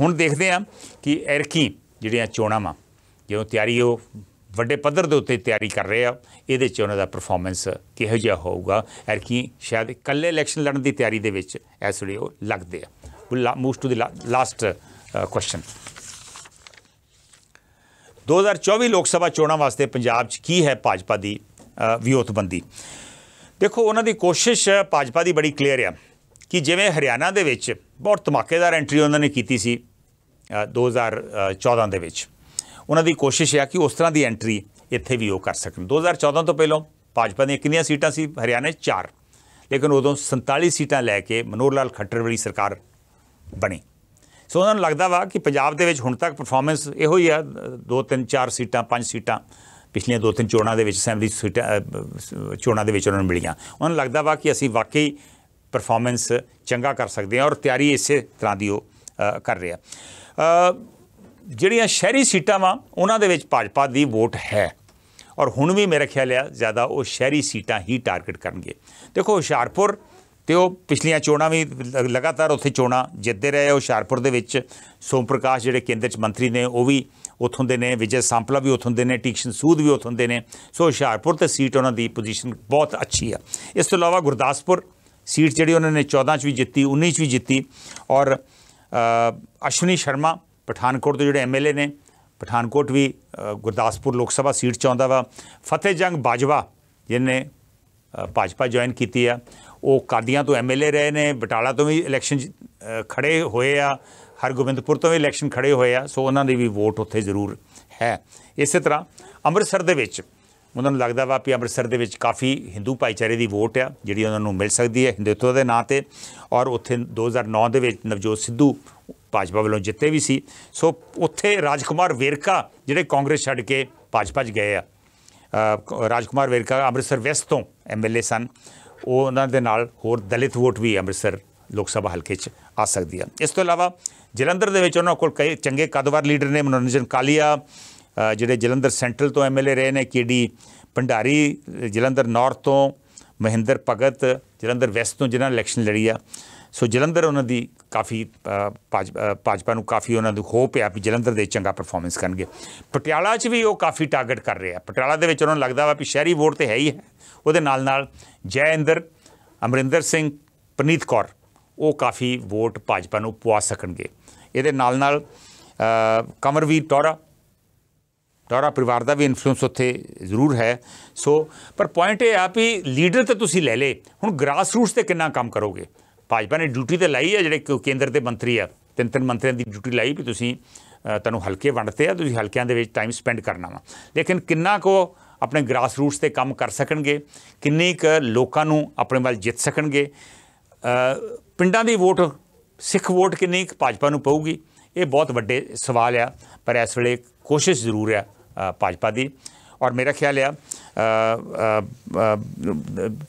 ਹੁਣ ਦੇਖਦੇ ਆ ਕਿ ਐਰਕੀ ਜਿਹੜੀਆਂ ਚੋਣਾਂ ਵਾ ਜਿਉਂ ਤਿਆਰੀ ਉਹ ਵੱਡੇ ਪੱਧਰ ਦੇ ਉੱਤੇ ਤਿਆਰੀ ਕਰ ਰਹੇ ਆ ਇਹਦੇ ਚ ਉਹਨਾਂ ਦਾ ਪਰਫਾਰਮੈਂਸ ਕਿਹੋ ਜਿਹਾ ਹੋਊਗਾ ਐਰਕੀ ਸ਼ਾਇਦ ਇਕੱਲੇ ਇਲੈਕਸ਼ਨ ਲੜਨ ਦੀ ਤਿਆਰੀ ਦੇ ਵਿੱਚ ਇਸ ਵੇਲੇ ਉਹ ਲੱਗਦੇ ਆ move to the last question 2024 Lok ਸਭਾ ਚੋਣਾਂ ਵਾਸਤੇ ਪੰਜਾਬ 'ਚ ਕੀ ਹੈ ਭਾਜਪਾ ਦੀ ਵਿਉਤਬੰਦੀ ਦੇਖੋ ਉਹਨਾਂ ਦੀ ਕੋਸ਼ਿਸ਼ ਭਾਜਪਾ ਦੀ ਬੜੀ ਕਲੀਅਰ ਆ ਕਿ ਜਿਵੇਂ ਹਰਿਆਣਾ ਦੇ ਵਿੱਚ ਬਹੁਤ ਧਮਾਕੇਦਾਰ ਐਂਟਰੀ ਉਹਨਾਂ ਨੇ ਕੀਤੀ ਸੀ 2014 ਦੇ ਵਿੱਚ ਉਹਨਾਂ ਦੀ ਕੋਸ਼ਿਸ਼ ਹੈ ਕਿ ਉਸ ਤਰ੍ਹਾਂ ਦੀ ਐਂਟਰੀ ਇੱਥੇ ਵੀ ਉਹ ਕਰ ਸਕਣ 2014 ਤੋਂ ਪਹਿਲਾਂ ਭਾਜਪਾ ਦੀਆਂ ਕਿੰਨੀਆਂ ਸੀਟਾਂ ਸੀ ਹਰਿਆਣਾ 'ਚ 4 ਲੇਕਿਨ ਉਦੋਂ 47 ਸੀਟਾਂ ਲੈ ਕੇ ਮਨੋਹਰ ਲਾਲ ਖੱਟਰ ਵਾਲੀ ਸਰਕਾਰ ਬਣੀ ਸੋ ਉਹਨਾਂ ਨੂੰ ਲੱਗਦਾ ਵਾ ਕਿ ਪੰਜਾਬ ਦੇ ਵਿੱਚ ਹੁਣ ਤੱਕ ਪਰਫਾਰਮੈਂਸ ਇਹੋ ਹੀ ਆ 2 3 4 ਸੀਟਾਂ 5 ਸੀਟਾਂ ਪਿਛਲੀਆਂ ਦੋ ਤਿੰਨ ਚੋਣਾਂ ਦੇ ਵਿੱਚ ਅਸੈਂਬਲੀ ਸੀਟਾਂ ਚੋਣਾਂ ਦੇ ਵਿੱਚ ਉਹਨਾਂ ਨੂੰ ਮਿਲੀਆਂ ਉਹਨਾਂ ਨੂੰ ਲੱਗਦਾ ਵਾ ਕਿ ਅਸੀਂ ਵਾਕਈ ਪਰਫਾਰਮੈਂਸ ਚੰਗਾ ਕਰ ਸਕਦੇ ਹਾਂ ਔਰ ਤਿਆਰੀ ਇਸੇ ਤਰ੍ਹਾਂ ਦੀ ਉਹ ਕਰ ਰਿਹਾ ਜਿਹੜੀਆਂ ਸ਼ਹਿਰੀ ਸੀਟਾਂ ਵਾ ਉਹਨਾਂ ਦੇ ਵਿੱਚ ਭਾਜਪਾ ਦੀ ਵੋਟ ਹੈ ਔਰ ਹੁਣ ਵੀ ਮੇਰੇ ਖਿਆਲ ਆ ਜ਼ਿਆਦਾ ਉਹ ਸ਼ਹਿਰੀ ਸੀਟਾਂ ਹੀ ਟਾਰਗੇਟ ਕਰਨਗੇ ਦੇਖੋ ਹੁਸ਼ਿਆਰਪੁਰ ਤੇ ਉਹ ਪਿਛਲੀਆਂ ਚੋਣਾਂ ਵੀ ਲਗਾਤਾਰ ਉੱਥੇ ਚੋਣਾਂ ਜਿੱਤਦੇ ਰਹੇ ਸ਼ਾਰਪੁਰ ਦੇ ਵਿੱਚ ਸੋਮ ਪ੍ਰਕਾਸ਼ ਜਿਹੜੇ ਕੇਂਦਰ ਚ ਮੰਤਰੀ ਨੇ ਉਹ ਵੀ ਉੱਥੋਂ ਦੇ ਨੇ ਵਿਜੇ ਸੰਪਲਾ ਵੀ ਉੱਥੋਂ ਦੇ ਨੇ ਟਿਕਸ਼ਨ ਸੂਦ ਵੀ ਉੱਥੋਂ ਦੇ ਨੇ ਸੋ ਹੁਸ਼ਿਆਰਪੁਰ ਤੇ ਸੀਟ ਉਹਨਾਂ ਦੀ ਪੋਜੀਸ਼ਨ ਬਹੁਤ ਅੱਛੀ ਆ ਇਸ ਤੋਂ ਇਲਾਵਾ ਗੁਰਦਾਸਪੁਰ ਸੀਟ ਜਿਹੜੀ ਉਹਨਾਂ ਨੇ 14 ਚ ਵੀ ਜਿੱਤੀ 19 ਚ ਵੀ ਜਿੱਤੀ ਔਰ ਅਸ਼ਵਨੀ ਸ਼ਰਮਾ ਪਠਾਨਕੋਟ ਦੇ ਜਿਹੜੇ ਐਮਐਲਏ ਨੇ ਪਠਾਨਕੋਟ ਵੀ ਗੁਰਦਾਸਪੁਰ ਲੋਕ ਸਭਾ ਸੀਟ ਚ ਆਉਂਦਾ ਵਾ ਫਤਿਹ ਜੰਗ ਬਾਜਵਾ ਜਿਹਨੇ ਭਾਜਪਾ ਜੁਆਇਨ ਕੀਤੀ ਆ ਉਹ ਕਾਦੀਆਂ ਤੋਂ ਐਮਐਲਏ ਰਹੇ ਨੇ ਬਟਾਲਾ ਤੋਂ ਵੀ ਇਲੈਕਸ਼ਨ ਖੜੇ ਹੋਏ ਆ ਹਰਗੋਬਿੰਦਪੁਰ ਤੋਂ ਵੀ ਇਲੈਕਸ਼ਨ ਖੜੇ ਹੋਏ ਆ ਸੋ ਉਹਨਾਂ ਦੀ ਵੀ ਵੋਟ ਉੱਥੇ ਜ਼ਰੂਰ ਹੈ ਇਸੇ ਤਰ੍ਹਾਂ ਅੰਮ੍ਰਿਤਸਰ ਦੇ ਵਿੱਚ ਉਹਨਾਂ ਨੂੰ ਲੱਗਦਾ ਵਾ ਕਿ ਅੰਮ੍ਰਿਤਸਰ ਦੇ ਵਿੱਚ ਕਾਫੀ ਹਿੰਦੂ ਭਾਈਚਾਰੇ ਦੀ ਵੋਟ ਆ ਜਿਹੜੀ ਉਹਨਾਂ ਨੂੰ ਮਿਲ ਸਕਦੀ ਹੈ ਹਿੰਦੂਤਵ ਦੇ ਨਾਂ ਤੇ ਔਰ ਉੱਥੇ 2009 ਦੇ ਵਿੱਚ ਨਵਜੋਤ ਸਿੱਧੂ ਭਾਜਪਾ ਵੱਲੋਂ ਜਿੱਤੇ ਵੀ ਸੀ ਸੋ ਉੱਥੇ ਰਾਜਕੁਮਾਰ ਵੇਰਕਾ ਜਿਹੜੇ ਕਾਂਗਰਸ ਛੱਡ ਕੇ ਭਾਜਪਾ 'ਚ ਗਏ ਆ ਰਾਜਕੁਮਾਰ ਵੇਰਕਾ ਅੰਮ੍ਰਿਤਸਰ ਵੈਸਟ ਤੋਂ ਐਮਐਲਏ ਸਨ ਉਹ ਉਹਨਾਂ ਦੇ ਨਾਲ ਹੋਰ ਦਲਿਤ ਵੋਟ ਵੀ ਅੰਮ੍ਰਿਤਸਰ ਲੋਕ ਸਭਾ ਹਲਕੇ 'ਚ ਆ ਸਕਦੀ ਆ ਇਸ ਤੋਂ ਇਲਾਵਾ ਜਲੰਧਰ ਦੇ ਵਿੱਚ ਉਹਨਾਂ ਕੋਲ ਕਈ ਚੰਗੇ ਕਦਵਾਰ ਲੀਡਰ ਨੇ ਮਨੋਰੰਜਨ ਕਾਲੀਆ ਜਿਹੜੇ ਜਲੰਧਰ ਸੈਂਟਰਲ ਤੋਂ ਐਮਐਲਏ ਰਹੇ ਨੇ ਕੇਡੀ ਭੰਡਾਰੀ ਜਲੰਧਰ ਨਾਰਥ ਤੋਂ ਮਹਿੰਦਰ ਭਗਤ ਜਲੰਧਰ ਵੈਸਟ ਤੋਂ ਜਿਨ੍ਹਾਂ ਇਲੈਕਸ਼ਨ ਲੜੀ ਆ ਸੋ ਜਲੰਧਰ ਉਹਨਾਂ ਦੀ ਕਾਫੀ ਭਾਜਪਾ ਨੂੰ ਕਾਫੀ ਉਹਨਾਂ ਨੂੰ ਹੋਪ ਹੈ ਕਿ ਜਲੰਧਰ ਦੇ ਚੰਗਾ ਪਰਫਾਰਮੈਂਸ ਕਰਨਗੇ ਪਟਿਆਲਾ 'ਚ ਵੀ ਉਹ ਕਾਫੀ ਟਾਰਗੇਟ ਕਰ ਰਹੇ ਆ ਪਟਿਆਲਾ ਦੇ ਵਿੱਚ ਉਹਨਾਂ ਨੂੰ ਲੱਗਦਾ ਵਾ ਕਿ ਸ਼ਹਿਰੀ ਵੋਟ ਤੇ ਹੈ ਹੀ ਹੈ ਉਹਦੇ ਨਾਲ ਨਾਲ ਜੈਇੰਦਰ ਅਮਰਿੰਦਰ ਸਿੰਘ ਪਨੀਤ ਕੌਰ ਉਹ ਕਾਫੀ ਵੋਟ ਭਾਜਪਾ ਨੂੰ ਪਵਾ ਸਕਣਗੇ ਇਹਦੇ ਨਾਲ ਨਾਲ ਕਮਰਵੀਰ ਟੋਰਾ ਟੋਰਾ ਪਰਿਵਾਰ ਦਾ ਵੀ ਇਨਫਲੂਐਂਸ ਉੱਥੇ ਜ਼ਰੂਰ ਹੈ ਸੋ ਪਰ ਪੁਆਇੰਟ ਇਹ ਆ ਵੀ ਲੀਡਰ ਤੇ ਤੁਸੀਂ ਲੈ ਲੇ ਹੁਣ ਗ੍ਰਾਸ ਰੂਟਸ ਤੇ ਕਿੰਨਾ ਕੰਮ ਕਰੋਗੇ ਭਾਜਪਾ ਨੇ ਡਿਊਟੀ ਤੇ ਲਾਈ ਹੈ ਜਿਹੜੇ ਕੇਂਦਰ ਦੇ ਮੰਤਰੀ ਆ ਤਿੰਨ ਤਿੰਨ ਮੰਤਰੀਆਂ ਦੀ ਡਿਊਟੀ ਲਾਈ ਵੀ ਤੁਸੀਂ ਤੁਹਾਨੂੰ ਹਲਕੇ ਵੰਡਤੇ ਆ ਤੁਸੀਂ ਹਲਕਿਆਂ ਦੇ ਵਿੱਚ ਟਾਈਮ ਸਪੈਂਡ ਕਰਨਾ ਵਾ ਲੇਕਿਨ ਕਿੰਨਾ ਕੋ ਆਪਣੇ ਗ੍ਰਾਸ ਰੂਟਸ ਤੇ ਕੰਮ ਕਰ ਸਕਣਗੇ ਕਿੰਨੇ ਕ ਲੋਕਾਂ ਨੂੰ ਆਪਣੇ ਵੱਲ ਜਿੱਤ ਸਕਣਗੇ ਪਿੰਡਾਂ ਦੀ ਵੋਟ ਸਿੱਖ ਵੋਟ ਕਿੰਨੀ ਕ ਭਾਜਪਾ ਨੂੰ ਪਊਗੀ ਇਹ ਬਹੁਤ ਵੱਡੇ ਸਵਾਲ ਆ ਪਰ ਇਸ ਵੇਲੇ ਕੋਸ਼ਿਸ਼ ਜ਼ਰੂਰ ਆ ਭਾਜਪਾ ਦੀ ਔਰ ਮੇਰਾ ਖਿਆਲ ਆ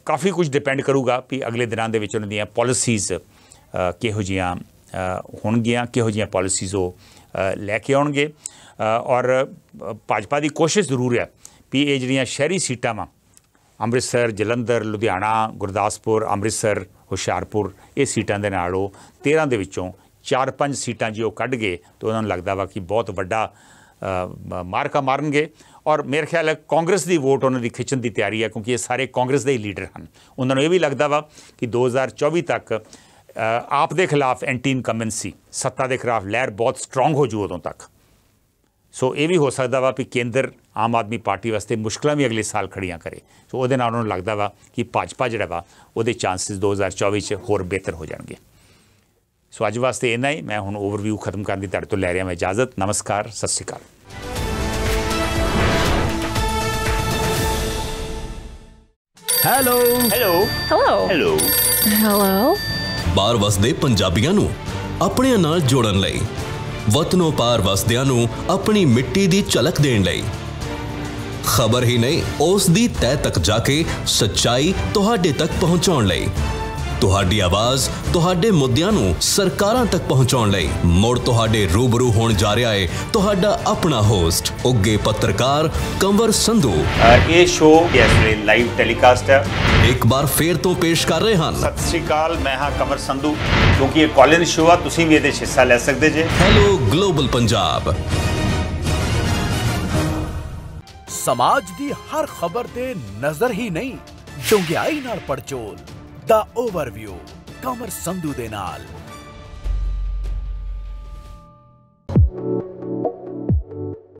ਕਾਫੀ ਕੁਝ ਡਿਪੈਂਡ ਕਰੂਗਾ ਕਿ ਅਗਲੇ ਦਿਨਾਂ ਦੇ ਵਿੱਚ ਉਹਨਾਂ ਦੀਆਂ ਪਾਲਿਸੀਜ਼ ਕਿਹੋ ਜੀਆਂ ਹੋਣਗੀਆਂ ਕਿਹੋ ਜੀਆਂ ਪਾਲਿਸੀਜ਼ ਉਹ ਲੈ ਕੇ ਆਉਣਗੇ ਔਰ ਭਾਜਪਾ ਦੀ ਕੋਸ਼ਿਸ਼ ਜ਼ਰੂਰ ਹੈ ਕਿ ਇਹ ਜਿਹੜੀਆਂ ਸ਼ਹਿਰੀ ਸੀਟਾਂ ਵਾ ਅੰਮ੍ਰਿਤਸਰ ਜਲੰਧਰ ਲੁਧਿਆਣਾ ਗੁਰਦਾਸਪੁਰ ਅੰਮ੍ਰਿਤਸਰ ਹੁਸ਼ਿਆਰਪੁਰ ਇਹ ਸੀਟਾਂ ਦੇ ਨਾਲ ਉਹ 13 ਦੇ ਵਿੱਚੋਂ 4-5 ਸੀਟਾਂ ਜੀ ਉਹ ਕੱਢ ਗਏ ਤਾਂ ਉਹਨਾਂ ਨੂੰ ਲੱਗਦਾ ਵਾ ਕਿ ਬਹੁਤ ਵੱਡਾ ਮਾਰਕਾ ਮਾਰਨਗੇ ਔਰ ਮੇਰੇ ਖਿਆਲ ਹੈ ਕਾਂਗਰਸ ਦੀ ਵੋਟ ਉਹਨਾਂ ਦੀ ਖਿੱਚਣ ਦੀ ਤਿਆਰੀ ਹੈ ਕਿਉਂਕਿ ਇਹ ਸਾਰੇ ਕਾਂਗਰਸ ਦੇ ਹੀ ਲੀਡਰ ਹਨ ਉਹਨਾਂ ਨੂੰ ਇਹ ਵੀ ਲੱਗਦਾ ਵਾ ਕਿ 2024 ਤੱਕ ਆਪ ਦੇ ਖਿਲਾਫ ਐਂਟੀ ਇਨਕਮਬੈਂਸੀ ਸੱਤਾ ਦੇ ਖਿਲਾਫ ਲਹਿਰ ਬਹੁਤ ਸਟਰੋਂਗ ਹੋ ਜੂ ਉਦੋਂ ਤੱਕ ਸੋ ਇਹ ਵੀ ਹੋ ਸਕਦਾ ਵਾ ਕਿ ਕੇਂਦਰ ਆਮ ਆਦਮੀ ਪਾਰਟੀ ਵਾਸਤੇ ਮੁਸ਼ਕਲਾਂ ਵੀ ਅਗਲੇ ਸਾਲ ਖੜੀਆਂ ਕਰੇ ਸੋ ਉਹਦੇ ਨਾਲ ਉਹਨਾਂ ਨੂੰ ਲੱਗਦਾ ਵਾ ਕਿ ਭਾਜਪਾ ਜਿਹੜਾ ਵਾ ਉਹਦੇ ਚਾਂਸਸ 2024 ਚ ਹੋਰ ਬਿਹਤਰ ਹੋ ਜਾਣਗੇ ਸੋ ਅੱਜ ਵਾਸਤੇ ਇੰਨਾ ਹੀ ਮੈਂ ਹੁਣ ਓਵਰਵਿਊ ਖਤਮ ਕਰਨ ਦੀ ਤੁਹਾਡੇ ਤੋਂ ਲੈ ਰਿਹਾ ਮੈਂ ਇਜਾਜ਼ਤ ਨਮਸਕਾਰ ਸਤਿ ਸ਼੍ਰੀ ਅਕਾਲ hello hello hello hello hello ਬਾਹਰ ਵਸਦੇ ਪੰਜਾਬੀਆਂ ਨੂੰ ਆਪਣੇ ਨਾਲ ਜੋੜਨ ਲਈ ਵਤਨੋਂ ਪਾਰ ਵਸਦਿਆਂ ਨੂੰ ਆਪਣੀ ਮਿੱਟੀ ਦੀ ਝਲਕ ਦੇਣ ਲਈ ਖਬਰ ਹੀ ਨਹੀਂ ਉਸ ਦੀ ਤਹਿ ਤੱਕ ਜਾ ਕੇ ਸੱਚਾਈ ਤੁਹਾਡੇ ਤੱਕ ਪਹੁੰਚਾਉਣ ਲਈ ਤੁਹਾਡੀ ਆਵਾਜ਼ ਤੁਹਾਡੇ ਮੁੱਦਿਆਂ ਨੂੰ ਸਰਕਾਰਾਂ ਤੱਕ ਪਹੁੰਚਾਉਣ ਲਈ ਮੋੜ ਤੁਹਾਡੇ ਰੂਬਰੂ ਹੋਣ ਜਾ ਰਿਹਾ ਹੈ ਤੁਹਾਡਾ ਆਪਣਾ ਹੋਸਟ ਉੱਗੇ ਪੱਤਰਕਾਰ ਕੰਵਰ ਸੰਧੂ ਇਹ ਸ਼ੋਅ ਇਸ ਲਾਈਵ ਟੈਲੀਕਾਸਟ ਹੈ ਇੱਕ ਵਾਰ ਫੇਰ ਤੋਂ ਪੇਸ਼ ਕਰ ਰਹੇ ਹਨ ਸਤਿ ਸ੍ਰੀ ਅਕਾਲ ਮੈਂ ਹਾਂ ਕਮਰ ਸੰਧੂ ਕਿਉਂਕਿ ਇਹ ਕਾਲਿੰਗ ਸ਼ੋਅ ਆ ਤੁਸੀਂ ਵੀ ਇਹਦੇ ਵਿੱਚ ਹਿੱਸਾ ਲੈ ਸਕਦੇ ਜੇ ਹੈਲੋ ਗਲੋਬਲ ਪੰਜਾਬ ਸਮਾਜ ਦੀ ਹਰ ਖਬਰ ਤੇ ਨਜ਼ਰ ਹੀ ਨਹੀਂ ਡੂੰਘਾਈ ਨਾਲ ਪਰਚੋਲ ਦਾ ਓਵਰਵਿਊ ਕਮਰ ਸੰਧੂ ਦੇ ਨਾਲ